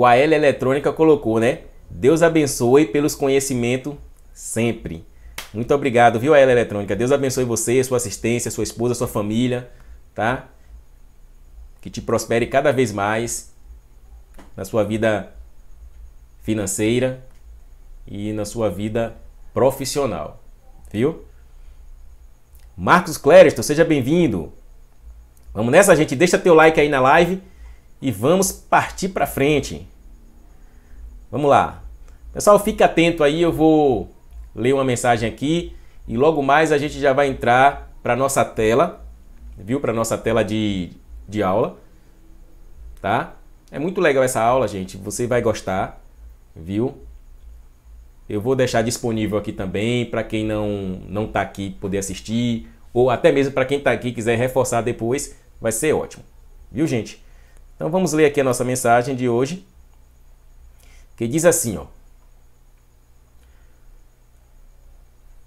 o AL Eletrônica colocou, né? Deus abençoe pelos conhecimentos sempre. Muito obrigado, viu, AL Eletrônica? Deus abençoe você, sua assistência, sua esposa, sua família, tá? Que te prospere cada vez mais na sua vida financeira e na sua vida profissional, viu? Marcos Clériston, seja bem-vindo. Vamos nessa, gente. Deixa teu like aí na live e vamos partir para frente. Vamos lá. Pessoal, fique atento aí, eu vou ler uma mensagem aqui e logo mais a gente já vai entrar para nossa tela, viu? Para nossa tela de, de aula, tá? É muito legal essa aula, gente, você vai gostar, viu? Eu vou deixar disponível aqui também para quem não não tá aqui poder assistir ou até mesmo para quem está aqui quiser reforçar depois, vai ser ótimo. Viu, gente? Então vamos ler aqui a nossa mensagem de hoje, que diz assim, ó: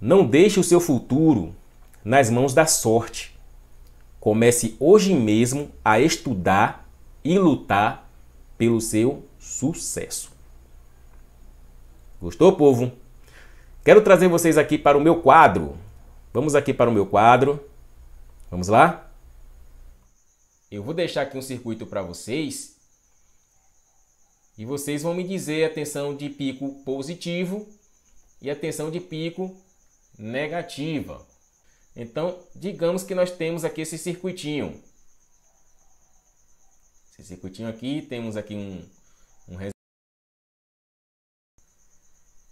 Não deixe o seu futuro nas mãos da sorte. Comece hoje mesmo a estudar e lutar pelo seu sucesso. Gostou, povo? Quero trazer vocês aqui para o meu quadro. Vamos aqui para o meu quadro. Vamos lá? Eu vou deixar aqui um circuito para vocês e vocês vão me dizer a tensão de pico positivo e a tensão de pico negativa. Então, digamos que nós temos aqui esse circuitinho. Esse circuitinho aqui, temos aqui um, um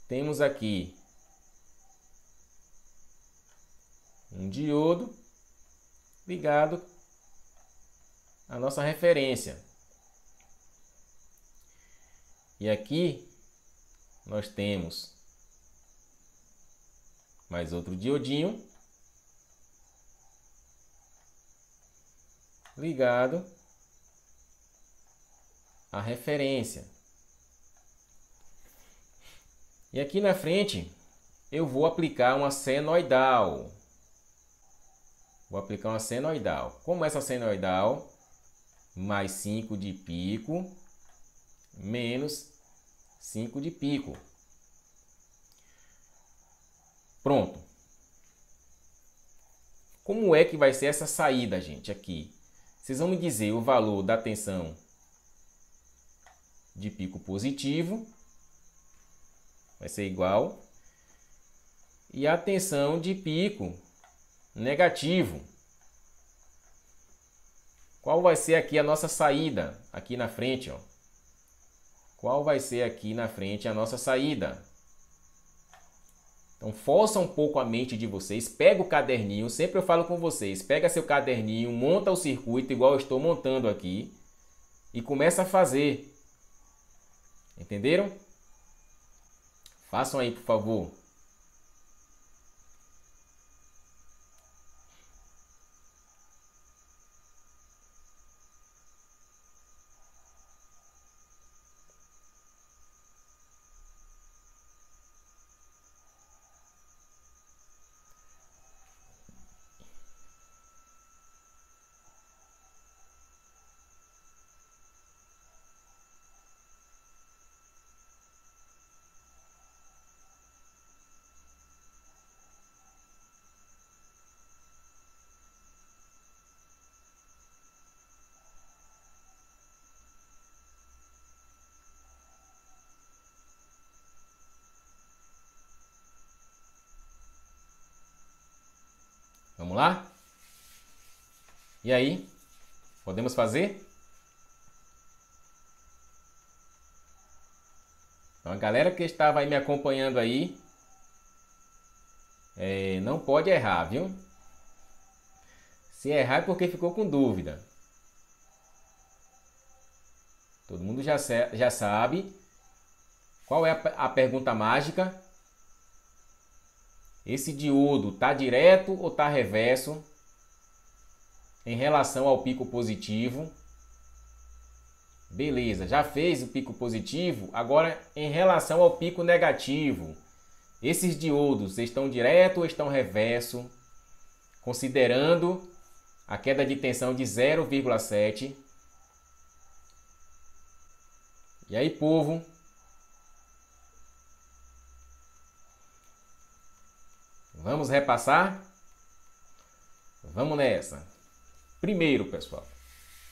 temos aqui um diodo ligado a nossa referência. E aqui nós temos mais outro diodinho ligado à referência. E aqui na frente eu vou aplicar uma senoidal. Vou aplicar uma senoidal. Como essa senoidal mais 5 de pico, menos 5 de pico. Pronto. Como é que vai ser essa saída, gente, aqui? Vocês vão me dizer o valor da tensão de pico positivo. Vai ser igual. E a tensão de pico negativo. Qual vai ser aqui a nossa saída? Aqui na frente, ó. Qual vai ser aqui na frente a nossa saída? Então, força um pouco a mente de vocês, pega o caderninho, sempre eu falo com vocês, pega seu caderninho, monta o circuito igual eu estou montando aqui e começa a fazer. Entenderam? Façam aí, por favor. E aí, podemos fazer? Então, a galera que estava aí me acompanhando aí, é, não pode errar, viu? Se errar é porque ficou com dúvida. Todo mundo já, já sabe. Qual é a, a pergunta mágica? Esse diodo está direto ou está reverso? em relação ao pico positivo. Beleza, já fez o pico positivo. Agora, em relação ao pico negativo, esses diodos estão direto ou estão reverso? Considerando a queda de tensão de 0,7. E aí, povo? Vamos repassar? Vamos nessa. Primeiro, pessoal,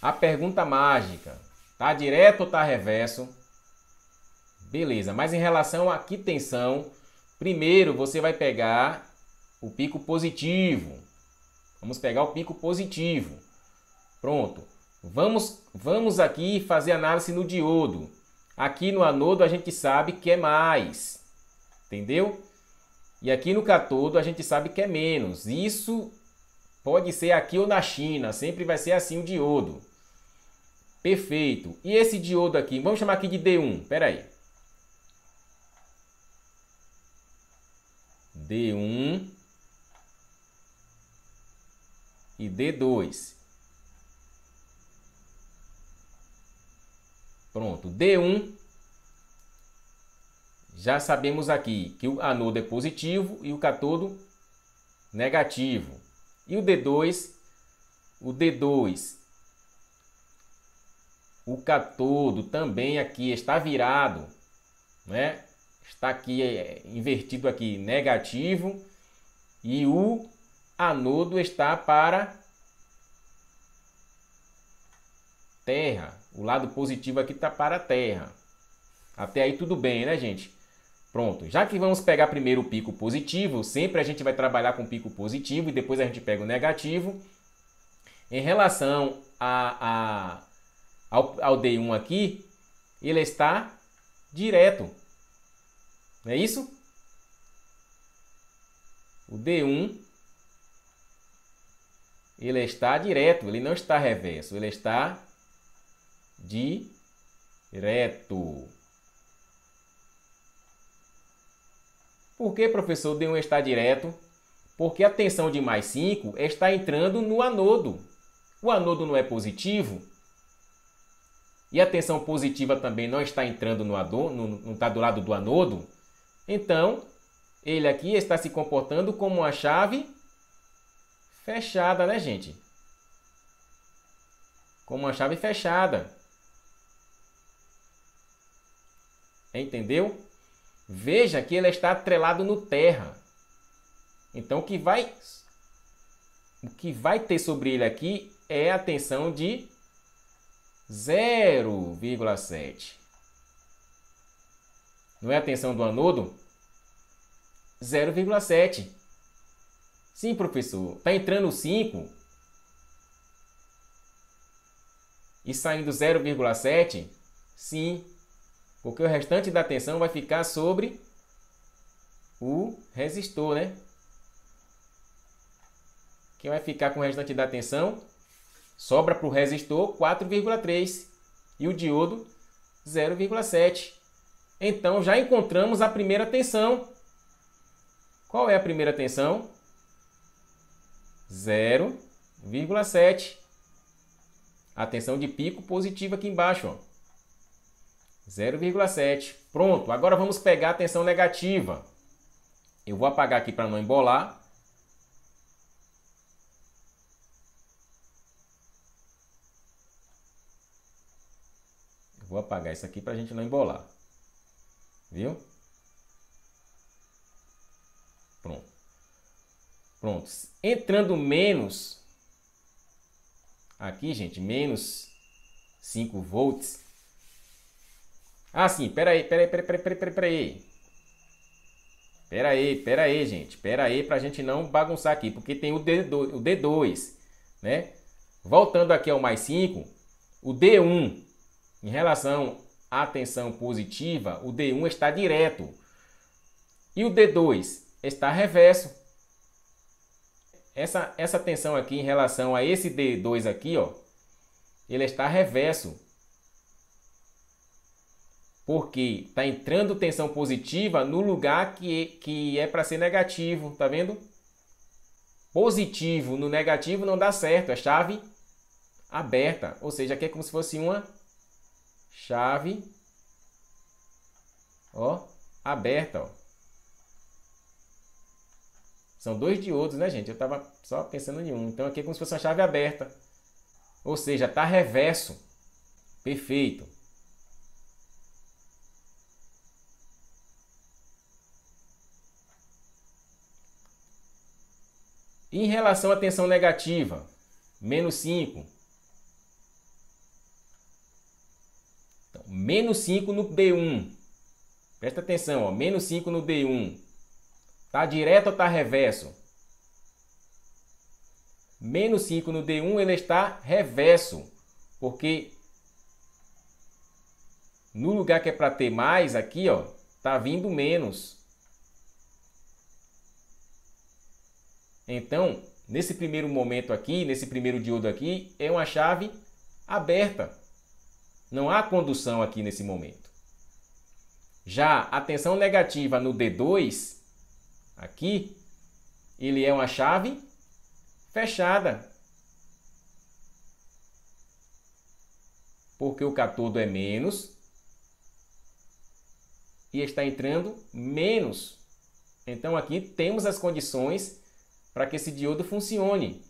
a pergunta mágica. Tá direto ou tá reverso? Beleza, mas em relação à tensão, primeiro você vai pegar o pico positivo. Vamos pegar o pico positivo. Pronto. Vamos, vamos aqui fazer análise no diodo. Aqui no anodo a gente sabe que é mais. Entendeu? E aqui no catodo a gente sabe que é menos. Isso Pode ser aqui ou na China, sempre vai ser assim o diodo. Perfeito. E esse diodo aqui, vamos chamar aqui de D1, espera aí. D1 e D2. Pronto, D1. Já sabemos aqui que o anodo é positivo e o catodo negativo. E o D2, o D2, o catodo também aqui está virado, né? Está aqui é, invertido aqui, negativo, e o anodo está para terra. O lado positivo aqui está para terra. Até aí tudo bem, né, gente? Pronto, já que vamos pegar primeiro o pico positivo, sempre a gente vai trabalhar com pico positivo e depois a gente pega o negativo. Em relação a, a ao, ao D1 aqui, ele está direto. Não é isso? O D1 ele está direto, ele não está reverso, ele está direto. Por que, professor, D1 está direto? Porque a tensão de mais 5 está entrando no anodo. O anodo não é positivo? E a tensão positiva também não está entrando no anodo, não está do lado do anodo? Então, ele aqui está se comportando como uma chave fechada, né, gente? Como uma chave fechada. Entendeu? Veja que ele está atrelado no terra. Então o que vai o que vai ter sobre ele aqui é a tensão de 0,7. Não é a tensão do anodo? 0,7. Sim, professor. Está entrando 5 e saindo 0,7? Sim, porque o restante da tensão vai ficar sobre o resistor, né? Quem vai ficar com o restante da tensão? Sobra para o resistor 4,3 e o diodo 0,7. Então já encontramos a primeira tensão. Qual é a primeira tensão? 0,7. A tensão de pico positiva aqui embaixo. Ó. 0,7. Pronto, agora vamos pegar a tensão negativa. Eu vou apagar aqui para não embolar. Vou apagar isso aqui para a gente não embolar. Viu? Pronto. Pronto. Entrando menos... Aqui, gente, menos 5 volts ah, sim, peraí, peraí, peraí, peraí, peraí, peraí, peraí. Peraí, peraí, gente. Peraí, pra gente não bagunçar aqui, porque tem o, D, o D2, né? Voltando aqui ao mais 5, o D1, em relação à tensão positiva, o D1 está direto. E o D2 está reverso. Essa, essa tensão aqui em relação a esse D2 aqui, ó, ele está reverso. Porque está entrando tensão positiva no lugar que, é, que é para ser negativo, tá vendo? Positivo no negativo não dá certo, é chave aberta. Ou seja, aqui é como se fosse uma chave ó, aberta. Ó. São dois diodos, né, gente? Eu estava só pensando em um. Então aqui é como se fosse uma chave aberta. Ou seja, está reverso. Perfeito. Em relação à tensão negativa, menos 5. Então, menos 5 no d 1 Presta atenção, ó, menos 5 no d 1 Está direto ou está reverso? Menos 5 no D1 ele está reverso, porque no lugar que é para ter mais aqui, está vindo menos. Então, nesse primeiro momento aqui, nesse primeiro diodo aqui, é uma chave aberta. Não há condução aqui nesse momento. Já a tensão negativa no D2, aqui, ele é uma chave fechada. Porque o catodo é menos e está entrando menos. Então aqui temos as condições para que esse diodo funcione.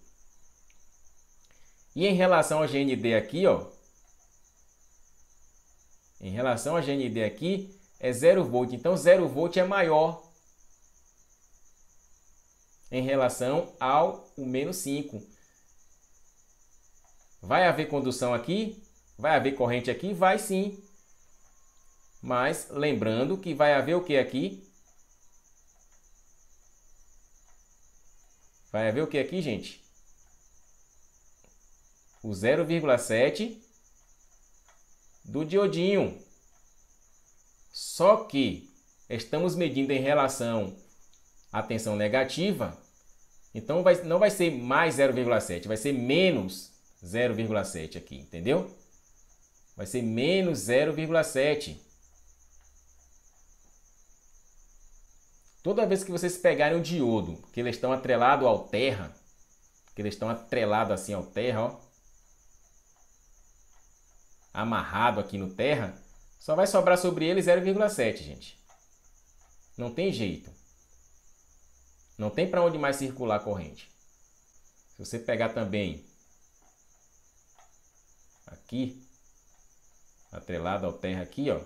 E em relação ao GND aqui, ó, em relação ao GND aqui, é 0 volt. Então, 0 volt é maior em relação ao menos 5. Vai haver condução aqui? Vai haver corrente aqui? Vai sim. Mas lembrando que vai haver o que aqui? Vai haver o que aqui, gente? O 0,7 do diodinho. Só que estamos medindo em relação à tensão negativa, então vai, não vai ser mais 0,7, vai ser menos 0,7 aqui, entendeu? Vai ser menos 0,7. Toda vez que vocês pegarem o diodo, que eles estão atrelado ao terra, que eles estão atrelado assim ao terra, ó, amarrado aqui no terra, só vai sobrar sobre ele 0,7, gente. Não tem jeito. Não tem para onde mais circular a corrente. Se você pegar também aqui, atrelado ao terra aqui, ó,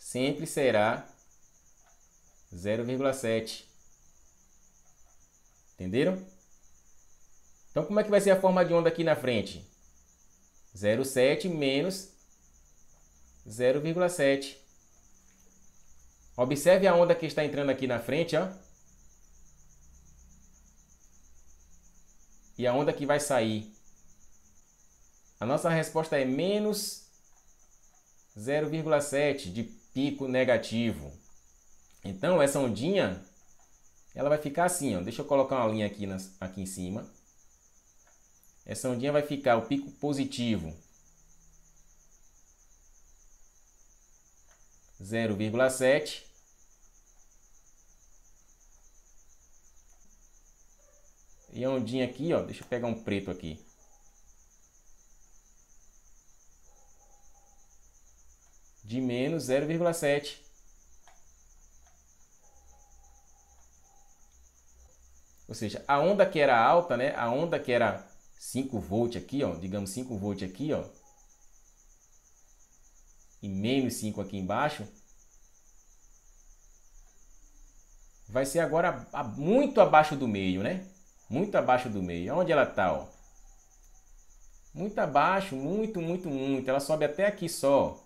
sempre será 0,7. Entenderam? Então, como é que vai ser a forma de onda aqui na frente? 0,7 menos 0,7. Observe a onda que está entrando aqui na frente, ó. E a onda que vai sair. A nossa resposta é menos 0,7 de pico negativo. Então, essa ondinha, ela vai ficar assim, ó. Deixa eu colocar uma linha aqui, nas, aqui em cima. Essa ondinha vai ficar o pico positivo 0,7 E a ondinha aqui, ó, deixa eu pegar um preto aqui. De menos 0,7. Ou seja, a onda que era alta, né? A onda que era 5 volt aqui, ó, digamos 5 volt aqui, ó, e menos 5 aqui embaixo, vai ser agora muito abaixo do meio, né? Muito abaixo do meio. Onde ela tá, ó? Muito abaixo, muito, muito, muito. Ela sobe até aqui só.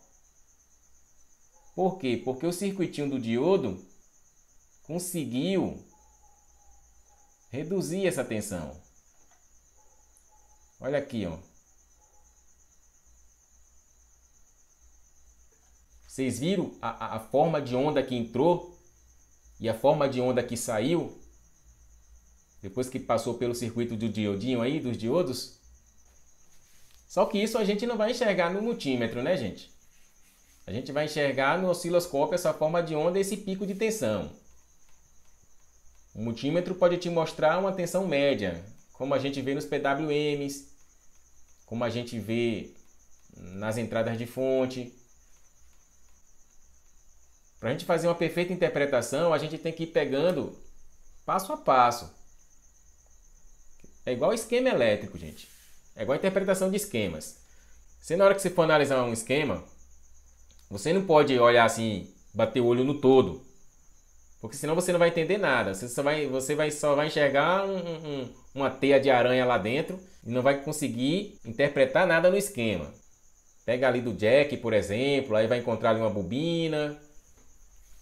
Por quê? Porque o circuitinho do diodo conseguiu reduzir essa tensão. Olha aqui, ó. Vocês viram a, a forma de onda que entrou e a forma de onda que saiu? Depois que passou pelo circuito do diodinho aí, dos diodos? Só que isso a gente não vai enxergar no multímetro, né, gente? A gente vai enxergar no osciloscópio essa forma de onda e esse pico de tensão. O multímetro pode te mostrar uma tensão média, como a gente vê nos PWMs, como a gente vê nas entradas de fonte. Para a gente fazer uma perfeita interpretação, a gente tem que ir pegando passo a passo. É igual esquema elétrico, gente. É igual interpretação de esquemas. Você, na hora que você for analisar um esquema, você não pode olhar assim, bater o olho no todo. Porque senão você não vai entender nada. Você só vai, você vai, só vai enxergar um, um, uma teia de aranha lá dentro e não vai conseguir interpretar nada no esquema. Pega ali do jack, por exemplo, aí vai encontrar ali uma bobina.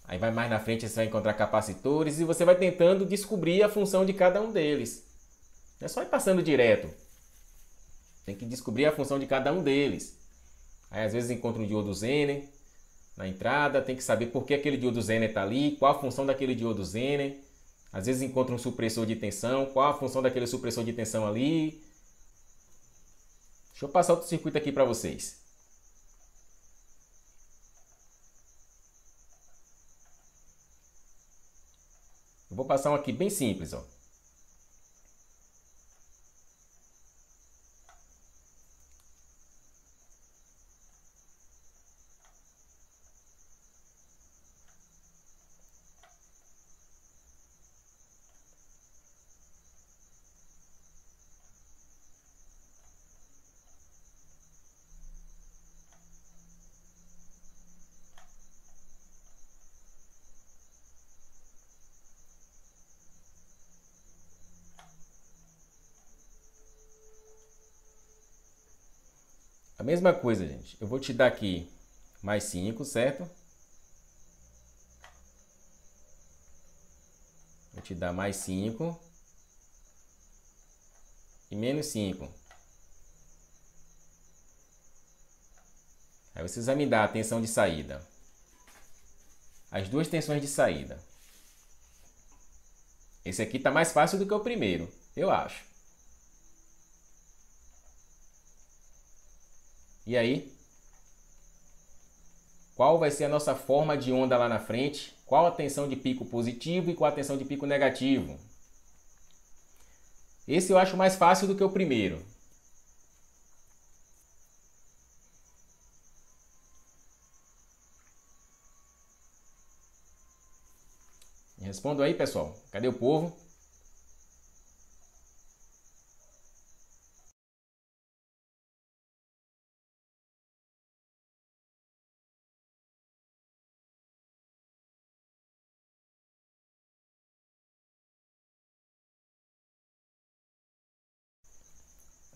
Aí vai mais na frente, você vai encontrar capacitores e você vai tentando descobrir a função de cada um deles. Não é só ir passando direto. Tem que descobrir a função de cada um deles. Aí às vezes encontra um diodo Zener, na entrada, tem que saber por que aquele diodo Zener está ali, qual a função daquele diodo Zener. Né? Às vezes encontra um supressor de tensão, qual a função daquele supressor de tensão ali. Deixa eu passar outro circuito aqui para vocês. Eu vou passar um aqui bem simples, ó. A mesma coisa, gente. Eu vou te dar aqui mais 5, certo? Vou te dar mais 5. E menos 5. Aí vocês vão me dar a tensão de saída. As duas tensões de saída. Esse aqui está mais fácil do que o primeiro, eu acho. E aí? Qual vai ser a nossa forma de onda lá na frente? Qual a tensão de pico positivo e qual a tensão de pico negativo? Esse eu acho mais fácil do que o primeiro. Respondo aí, pessoal. Cadê o povo?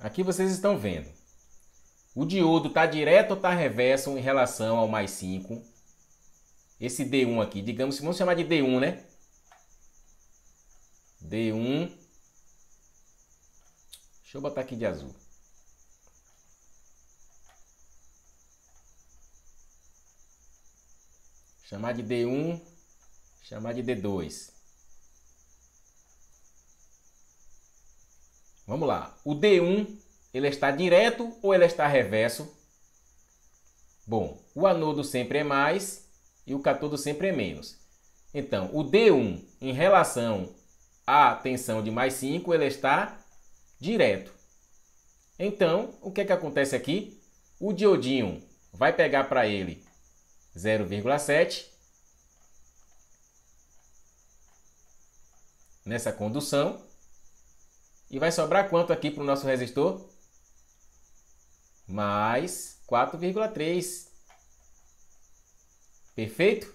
Aqui vocês estão vendo. O diodo está direto ou está reverso em relação ao mais 5. Esse D1 aqui, digamos, vamos chamar de D1, né? D1. Deixa eu botar aqui de azul. Chamar de D1, chamar de D2. Vamos lá. O D1, ele está direto ou ele está reverso? Bom, o anodo sempre é mais e o catodo sempre é menos. Então, o D1 em relação à tensão de mais 5, ele está direto. Então, o que é que acontece aqui? O diodinho vai pegar para ele 0,7 nessa condução e vai sobrar quanto aqui para o nosso resistor? Mais 4,3. Perfeito?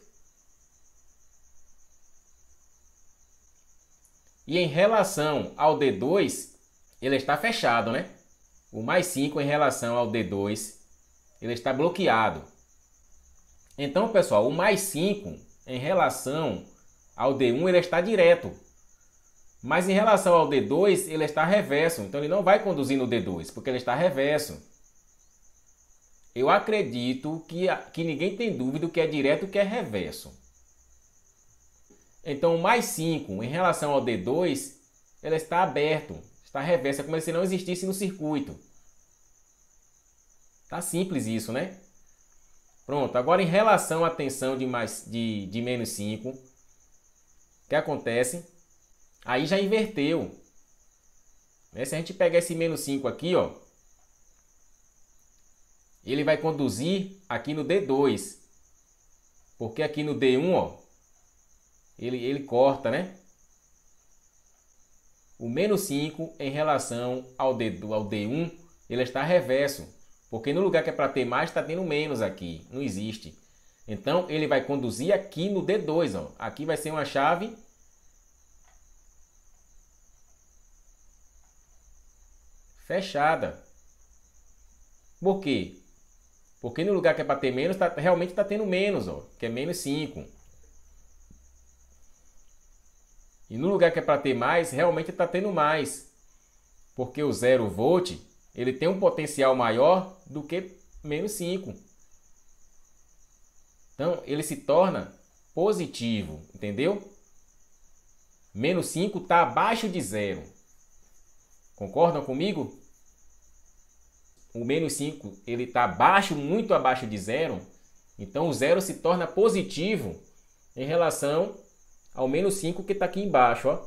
E em relação ao D2, ele está fechado, né? O mais 5 em relação ao D2, ele está bloqueado. Então, pessoal, o mais 5 em relação ao D1, ele está direto. Mas em relação ao D2, ele está reverso, então ele não vai conduzir no D2, porque ele está reverso. Eu acredito que, que ninguém tem dúvida que é direto que é reverso. Então, mais 5 em relação ao D2, ela está aberto, está reversa, é como se não existisse no circuito. Tá simples isso, né? Pronto, agora em relação à tensão de, mais, de, de menos 5, o que acontece? Aí já inverteu. Né? Se a gente pegar esse menos 5 aqui, ó, ele vai conduzir aqui no D2. Porque aqui no D1, ó, ele, ele corta, né? O menos 5 em relação ao, D, ao D1, ele está reverso. Porque no lugar que é para ter mais, está tendo menos aqui. Não existe. Então, ele vai conduzir aqui no D2. Ó. Aqui vai ser uma chave fechada. Por quê? Porque no lugar que é para ter menos, tá, realmente está tendo menos, ó, que é menos 5. E no lugar que é para ter mais, realmente está tendo mais. Porque o zero volt ele tem um potencial maior do que menos 5. Então, ele se torna positivo, entendeu? Menos 5 está abaixo de zero. Concordam comigo? o menos 5 ele está abaixo, muito abaixo de zero, então o zero se torna positivo em relação ao menos 5 que está aqui embaixo. Ó.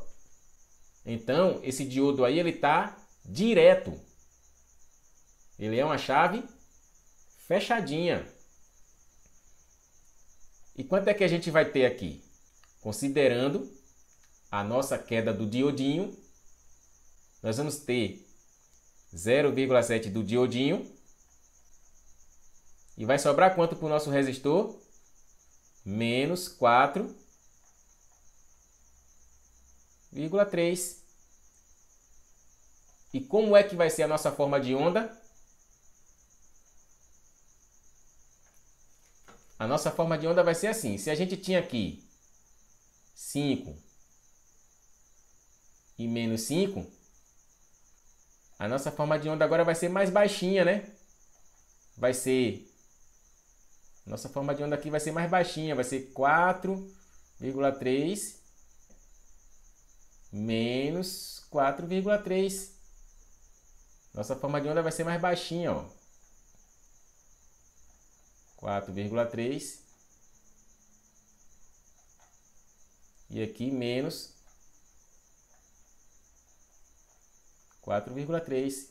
Então, esse diodo aí ele está direto. Ele é uma chave fechadinha. E quanto é que a gente vai ter aqui? Considerando a nossa queda do diodinho, nós vamos ter 0,7 do diodinho. E vai sobrar quanto para o nosso resistor? Menos 4,3. E como é que vai ser a nossa forma de onda? A nossa forma de onda vai ser assim. Se a gente tinha aqui 5 e menos 5, a nossa forma de onda agora vai ser mais baixinha, né? Vai ser... Nossa forma de onda aqui vai ser mais baixinha, vai ser 4,3 menos 4,3. Nossa forma de onda vai ser mais baixinha, ó. 4,3. E aqui menos 4,3.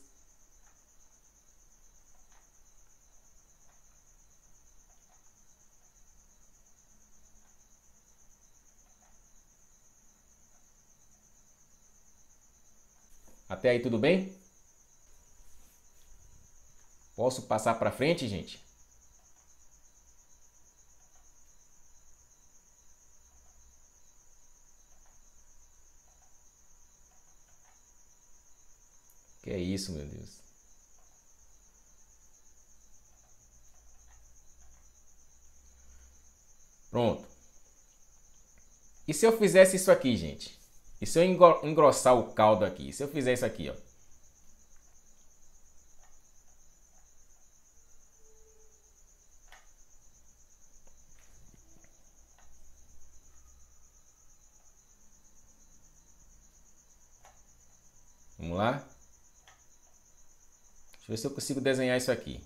Até aí tudo bem? Posso passar para frente, gente? Que é isso, meu Deus. Pronto. E se eu fizesse isso aqui, gente? E se eu engrossar o caldo aqui? Se eu fizer isso aqui, ó. Deixa eu ver se eu consigo desenhar isso aqui.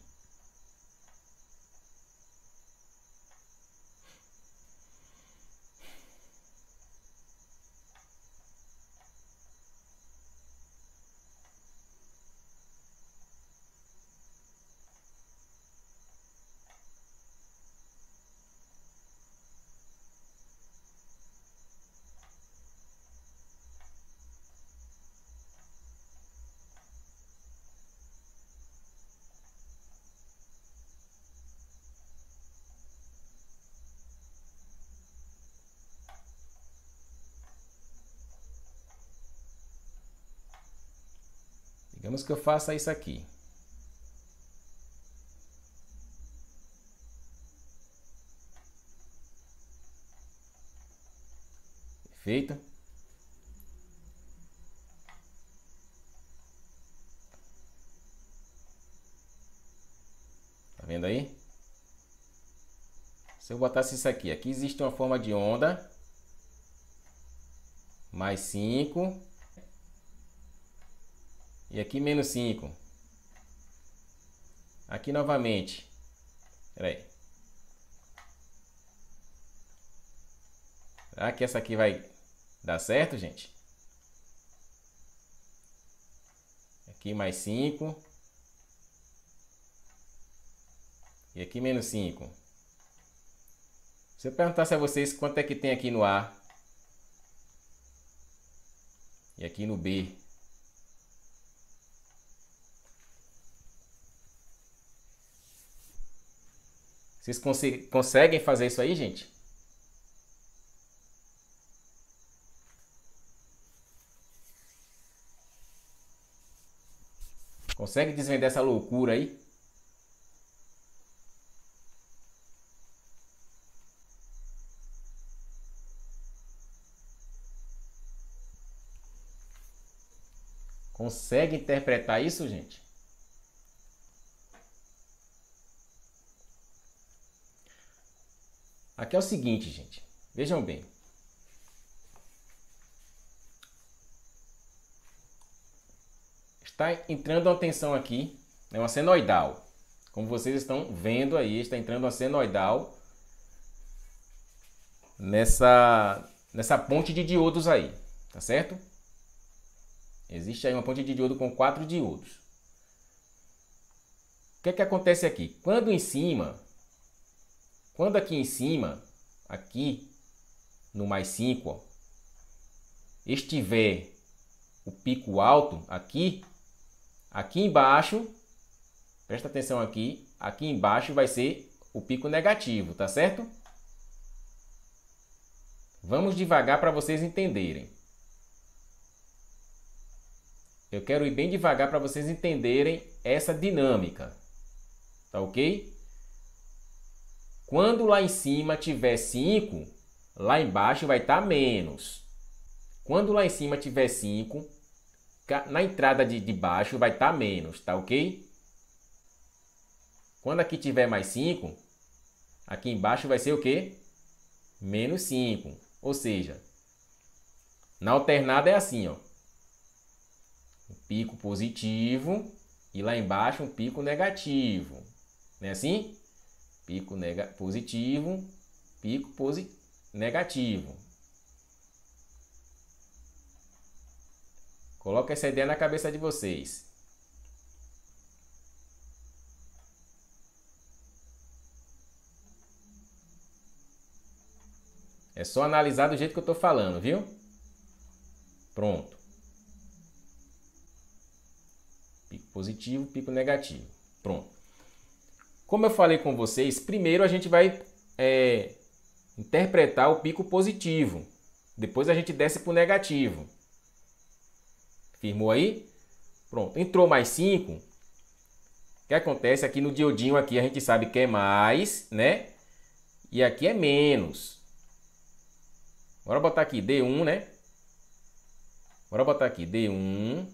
Digamos que eu faça isso aqui. Perfeito? Tá vendo aí? Se eu botasse isso aqui, aqui existe uma forma de onda. Mais 5 e aqui menos 5. Aqui novamente. Espera aí. Será que essa aqui vai dar certo, gente? Aqui mais 5. E aqui menos 5. Se eu perguntasse a vocês quanto é que tem aqui no A. E aqui no B. Vocês conseguem fazer isso aí, gente? Consegue desvendar essa loucura aí? Consegue interpretar isso, gente? Aqui é o seguinte, gente. Vejam bem. Está entrando uma tensão aqui, né, uma senoidal. Como vocês estão vendo aí, está entrando uma senoidal nessa, nessa ponte de diodos aí, tá certo? Existe aí uma ponte de diodo com quatro diodos. O que é que acontece aqui? Quando em cima quando aqui em cima, aqui no mais 5, estiver o pico alto aqui, aqui embaixo, presta atenção aqui, aqui embaixo vai ser o pico negativo, tá certo? Vamos devagar para vocês entenderem. Eu quero ir bem devagar para vocês entenderem essa dinâmica. Tá ok? Quando lá em cima tiver 5, lá embaixo vai estar tá menos. Quando lá em cima tiver 5, na entrada de, de baixo vai estar tá menos, tá ok? Quando aqui tiver mais 5, aqui embaixo vai ser o quê? Menos 5. Ou seja, na alternada é assim, ó. Um pico positivo e lá embaixo um pico negativo. Não é assim? pico nega positivo, pico posi negativo. Coloque essa ideia na cabeça de vocês. É só analisar do jeito que eu estou falando, viu? Pronto. Pico positivo, pico negativo. Pronto. Como eu falei com vocês, primeiro a gente vai é, interpretar o pico positivo. Depois a gente desce para o negativo. Firmou aí? Pronto. Entrou mais 5. O que acontece aqui no diodinho aqui a gente sabe que é mais, né? E aqui é menos. Bora botar aqui D1, né? Bora botar aqui D1.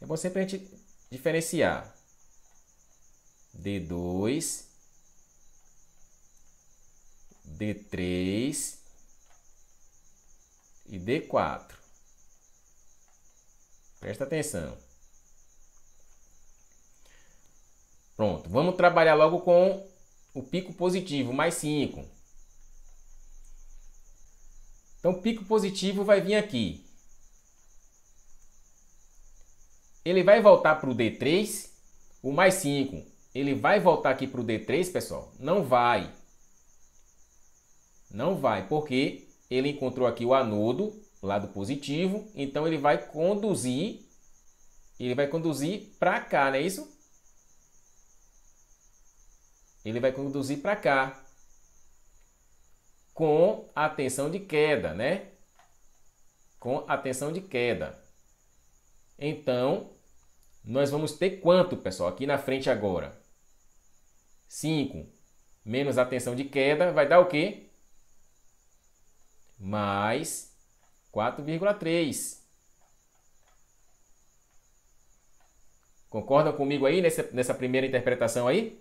É bom sempre a gente diferenciar. D2, D3 e D4. Presta atenção. Pronto, vamos trabalhar logo com o pico positivo, mais 5. Então, o pico positivo vai vir aqui. Ele vai voltar para o D3, o mais 5 ele vai voltar aqui para o D3, pessoal? Não vai. Não vai, porque ele encontrou aqui o anodo, lado positivo, então ele vai conduzir, ele vai conduzir para cá, não é isso? Ele vai conduzir para cá com a tensão de queda, né? Com a tensão de queda. Então, nós vamos ter quanto, pessoal, aqui na frente agora? 5 menos a tensão de queda vai dar o quê? Mais 4,3. Concordam comigo aí nessa, nessa primeira interpretação aí?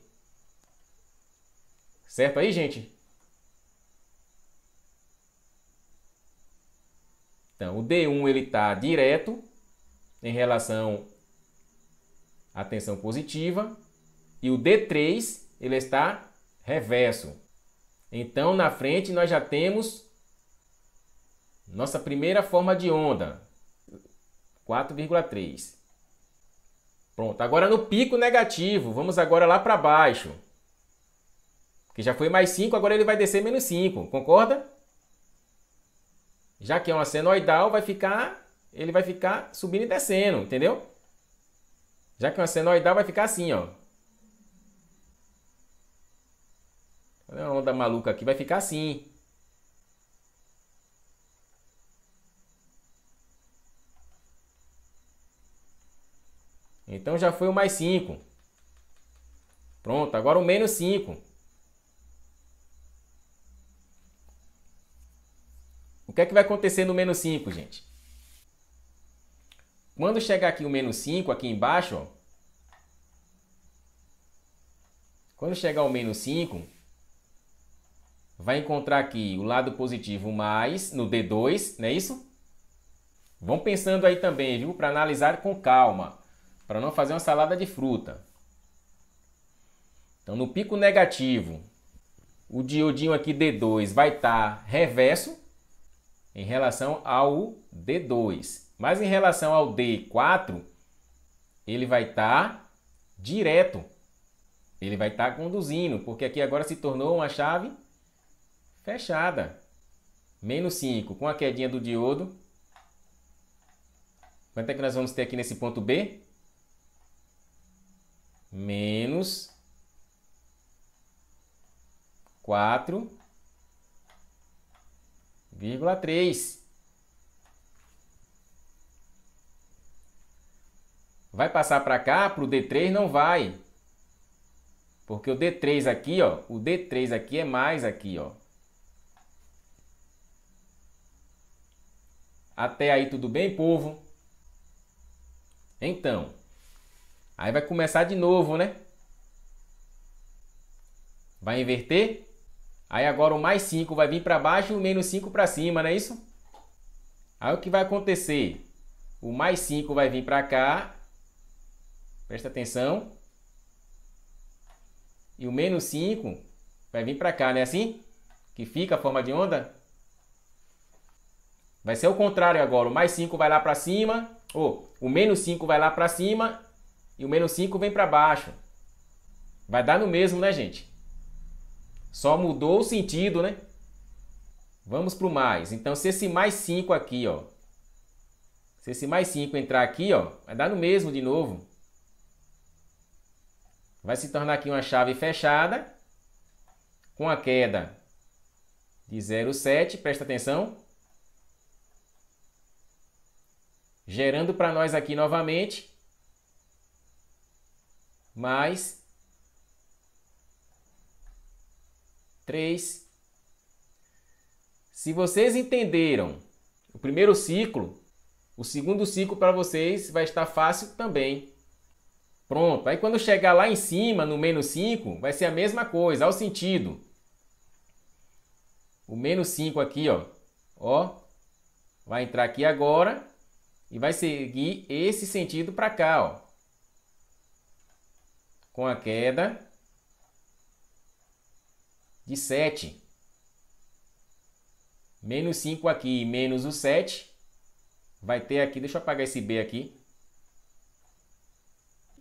Certo aí, gente? Então, o D1 está direto em relação à tensão positiva e o D3 ele está reverso. Então, na frente, nós já temos nossa primeira forma de onda, 4,3. Pronto, agora no pico negativo, vamos agora lá para baixo. Que já foi mais 5, agora ele vai descer menos 5, concorda? Já que é uma senoidal, vai ficar, ele vai ficar subindo e descendo, entendeu? Já que é uma senoidal, vai ficar assim, ó. Olha a onda maluca aqui, vai ficar assim. Então já foi o mais 5. Pronto, agora o menos 5. O que é que vai acontecer no menos 5, gente? Quando chegar aqui o menos 5, aqui embaixo, ó, quando chegar o menos 5, vai encontrar aqui o lado positivo mais no D2, não é isso? Vão pensando aí também, viu? Para analisar com calma, para não fazer uma salada de fruta. Então, no pico negativo, o diodinho aqui D2 vai estar tá reverso em relação ao D2. Mas em relação ao D4, ele vai estar tá direto. Ele vai estar tá conduzindo, porque aqui agora se tornou uma chave fechada. Menos 5 com a quedinha do diodo. Quanto é que nós vamos ter aqui nesse ponto B? Menos 4,3. Vai passar para cá, para o D3 não vai. Porque o D3 aqui, ó, o D3 aqui é mais aqui, ó. Até aí tudo bem, povo? Então, aí vai começar de novo, né? Vai inverter? Aí agora o mais 5 vai vir para baixo e o menos 5 para cima, não é isso? Aí o que vai acontecer? O mais 5 vai vir para cá. Presta atenção. E o menos 5 vai vir para cá, não é assim? Que fica a forma de onda? Vai ser o contrário agora. O mais 5 vai lá para cima. Ou o menos 5 vai lá para cima. E o menos 5 vem para baixo. Vai dar no mesmo, né, gente? Só mudou o sentido, né? Vamos para o mais. Então, se esse mais 5 aqui, ó. Se esse mais 5 entrar aqui, ó. Vai dar no mesmo de novo. Vai se tornar aqui uma chave fechada. Com a queda de 0,7. Presta atenção. gerando para nós aqui novamente mais 3. Se vocês entenderam o primeiro ciclo, o segundo ciclo para vocês vai estar fácil também. Pronto. Aí quando chegar lá em cima, no menos 5, vai ser a mesma coisa, ao sentido. O menos 5 aqui, ó. Ó. Vai entrar aqui agora e vai seguir esse sentido para cá, ó. Com a queda de 7. Menos 5 aqui, menos o 7. Vai ter aqui, deixa eu apagar esse B aqui.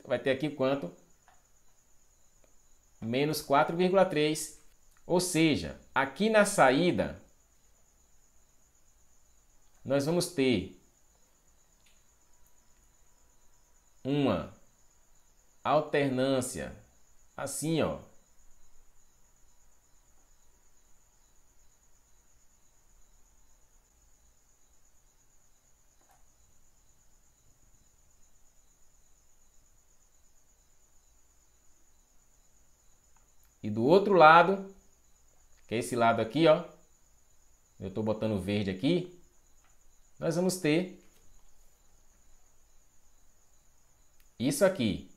Vai ter aqui quanto? Menos 4,3. Ou seja, aqui na saída, nós vamos ter uma alternância assim, ó. E do outro lado, que é esse lado aqui, ó, eu estou botando verde aqui, nós vamos ter Isso aqui.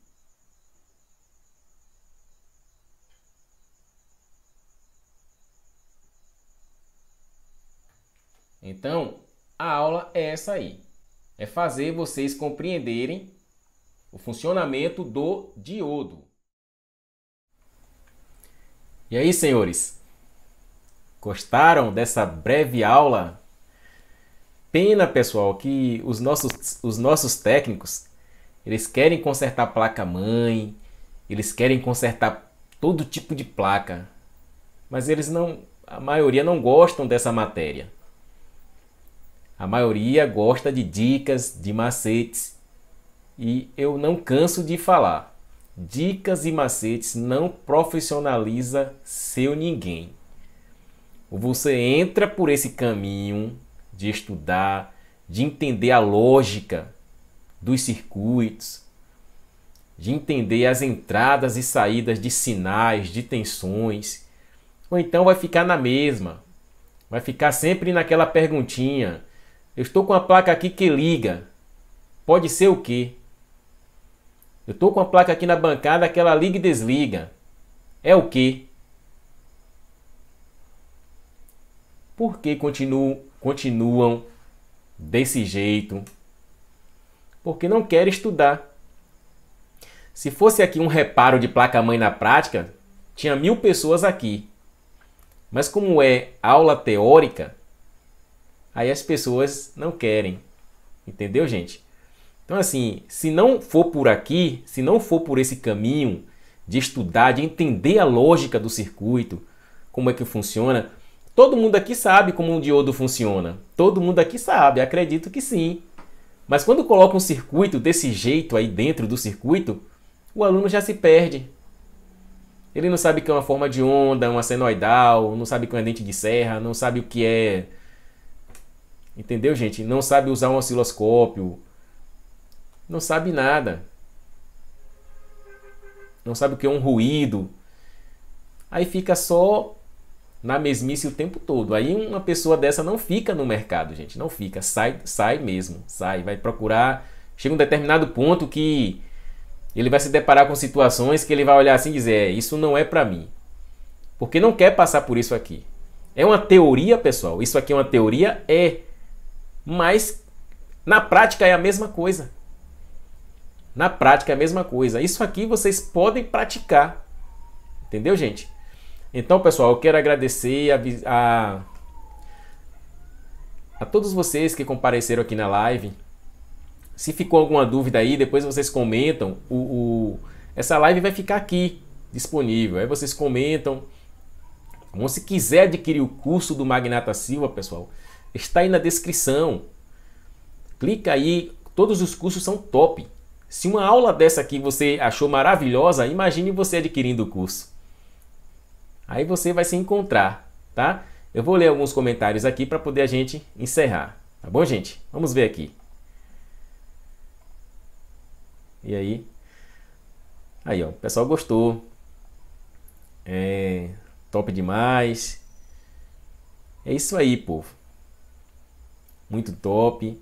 Então, a aula é essa aí. É fazer vocês compreenderem o funcionamento do diodo. E aí, senhores? Gostaram dessa breve aula? Pena, pessoal, que os nossos, os nossos técnicos eles querem consertar placa mãe, eles querem consertar todo tipo de placa, mas eles não, a maioria não gostam dessa matéria. A maioria gosta de dicas, de macetes, e eu não canso de falar. Dicas e macetes não profissionaliza seu ninguém. Ou você entra por esse caminho de estudar, de entender a lógica dos circuitos, de entender as entradas e saídas de sinais, de tensões, ou então vai ficar na mesma, vai ficar sempre naquela perguntinha: eu estou com a placa aqui que liga, pode ser o quê? Eu estou com a placa aqui na bancada que ela liga e desliga, é o quê? Por que continuam desse jeito? porque não quer estudar. Se fosse aqui um reparo de placa-mãe na prática, tinha mil pessoas aqui. Mas como é aula teórica, aí as pessoas não querem. Entendeu, gente? Então, assim, se não for por aqui, se não for por esse caminho de estudar, de entender a lógica do circuito, como é que funciona, todo mundo aqui sabe como um diodo funciona. Todo mundo aqui sabe, acredito que sim. Mas quando coloca um circuito desse jeito aí dentro do circuito, o aluno já se perde. Ele não sabe o que é uma forma de onda, uma senoidal, não sabe o que é um dente de serra, não sabe o que é. Entendeu, gente? Não sabe usar um osciloscópio. Não sabe nada. Não sabe o que é um ruído. Aí fica só na mesmice o tempo todo. Aí uma pessoa dessa não fica no mercado, gente, não fica, sai, sai mesmo, sai, vai procurar. Chega um determinado ponto que ele vai se deparar com situações que ele vai olhar assim e dizer: é, isso não é para mim. Porque não quer passar por isso aqui. É uma teoria, pessoal. Isso aqui é uma teoria? É. Mas na prática é a mesma coisa. Na prática é a mesma coisa. Isso aqui vocês podem praticar. Entendeu, gente? Então, pessoal, eu quero agradecer a, a, a todos vocês que compareceram aqui na live. Se ficou alguma dúvida aí, depois vocês comentam. O, o, essa live vai ficar aqui disponível. Aí vocês comentam. Bom, se quiser adquirir o curso do Magnata Silva, pessoal, está aí na descrição. Clica aí, todos os cursos são top. Se uma aula dessa aqui você achou maravilhosa, imagine você adquirindo o curso. Aí você vai se encontrar, tá? Eu vou ler alguns comentários aqui para poder a gente encerrar, tá bom, gente? Vamos ver aqui. E aí? Aí, ó, o pessoal gostou. É, top demais. É isso aí, povo. Muito top.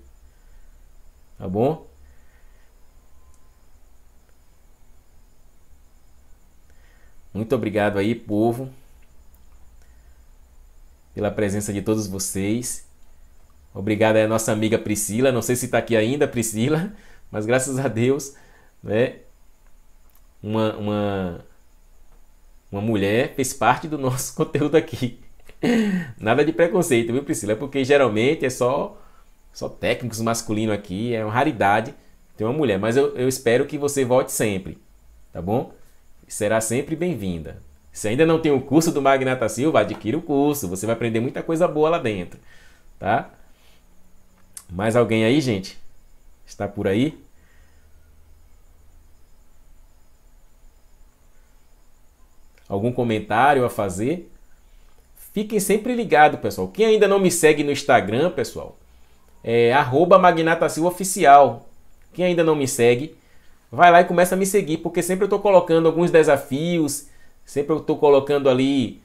Tá bom? Muito obrigado aí, povo pela presença de todos vocês. Obrigado à nossa amiga Priscila. Não sei se está aqui ainda, Priscila, mas graças a Deus, né? Uma, uma, uma mulher fez parte do nosso conteúdo aqui. Nada de preconceito, viu, Priscila? É porque geralmente é só, só técnicos masculino aqui, é uma raridade ter uma mulher. Mas eu, eu espero que você volte sempre, tá bom? Será sempre bem-vinda. Se ainda não tem o curso do Magnata Silva, adquira o curso. Você vai aprender muita coisa boa lá dentro, tá? Mais alguém aí, gente? Está por aí? Algum comentário a fazer? Fiquem sempre ligados, pessoal. Quem ainda não me segue no Instagram, pessoal, é @magnatacilvaoficial. Quem ainda não me segue, vai lá e começa a me seguir, porque sempre eu estou colocando alguns desafios, Sempre eu estou colocando ali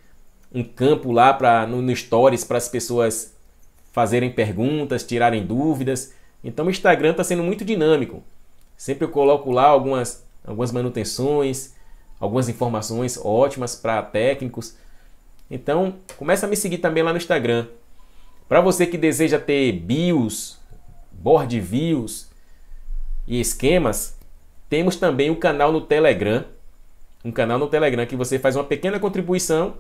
um campo lá para no, no Stories para as pessoas fazerem perguntas, tirarem dúvidas. Então o Instagram está sendo muito dinâmico. Sempre eu coloco lá algumas, algumas manutenções, algumas informações ótimas para técnicos. Então começa a me seguir também lá no Instagram. Para você que deseja ter bios, board views e esquemas, temos também o canal no Telegram um canal no Telegram que você faz uma pequena contribuição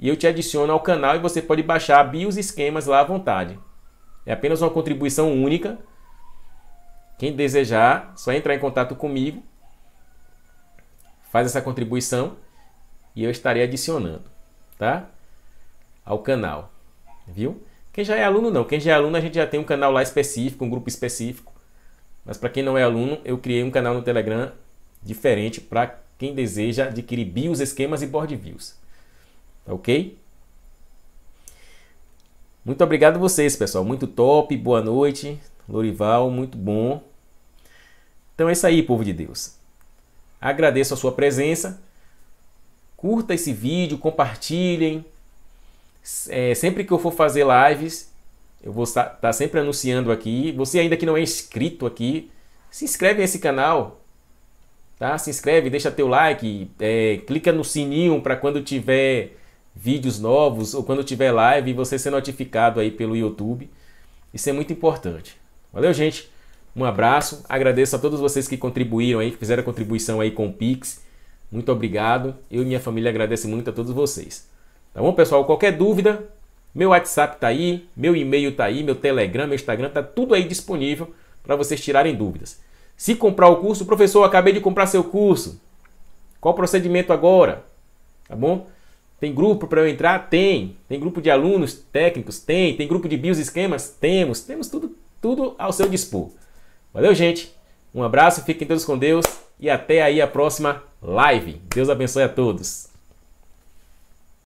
e eu te adiciono ao canal e você pode baixar bios e esquemas lá à vontade. É apenas uma contribuição única. Quem desejar, só entrar em contato comigo, faz essa contribuição e eu estarei adicionando, tá? Ao canal, viu? Quem já é aluno não, quem já é aluno a gente já tem um canal lá específico, um grupo específico. Mas para quem não é aluno, eu criei um canal no Telegram diferente para quem deseja adquirir bios, esquemas e board views. Tá ok? Muito obrigado a vocês, pessoal. Muito top. Boa noite. Lorival, muito bom. Então é isso aí, povo de Deus. Agradeço a sua presença. Curta esse vídeo, compartilhem. É, sempre que eu for fazer lives, eu vou estar tá sempre anunciando aqui. Você ainda que não é inscrito aqui, se inscreve nesse canal tá? Se inscreve, deixa teu like, é, clica no sininho para quando tiver vídeos novos ou quando tiver live você ser notificado aí pelo YouTube. Isso é muito importante. Valeu, gente. Um abraço. Agradeço a todos vocês que contribuíram aí, que fizeram a contribuição aí com o Pix. Muito obrigado. Eu e minha família agradecem muito a todos vocês. Tá bom, pessoal? Qualquer dúvida, meu WhatsApp tá aí, meu e-mail tá aí, meu Telegram, meu Instagram tá tudo aí disponível para vocês tirarem dúvidas. Se comprar o curso, professor, acabei de comprar seu curso. Qual o procedimento agora? Tá bom? Tem grupo para eu entrar? Tem. Tem grupo de alunos técnicos? Tem. Tem grupo de bios esquemas? Temos. Temos tudo, tudo ao seu dispor. Valeu, gente. Um abraço, fiquem todos com Deus e até aí a próxima live. Deus abençoe a todos.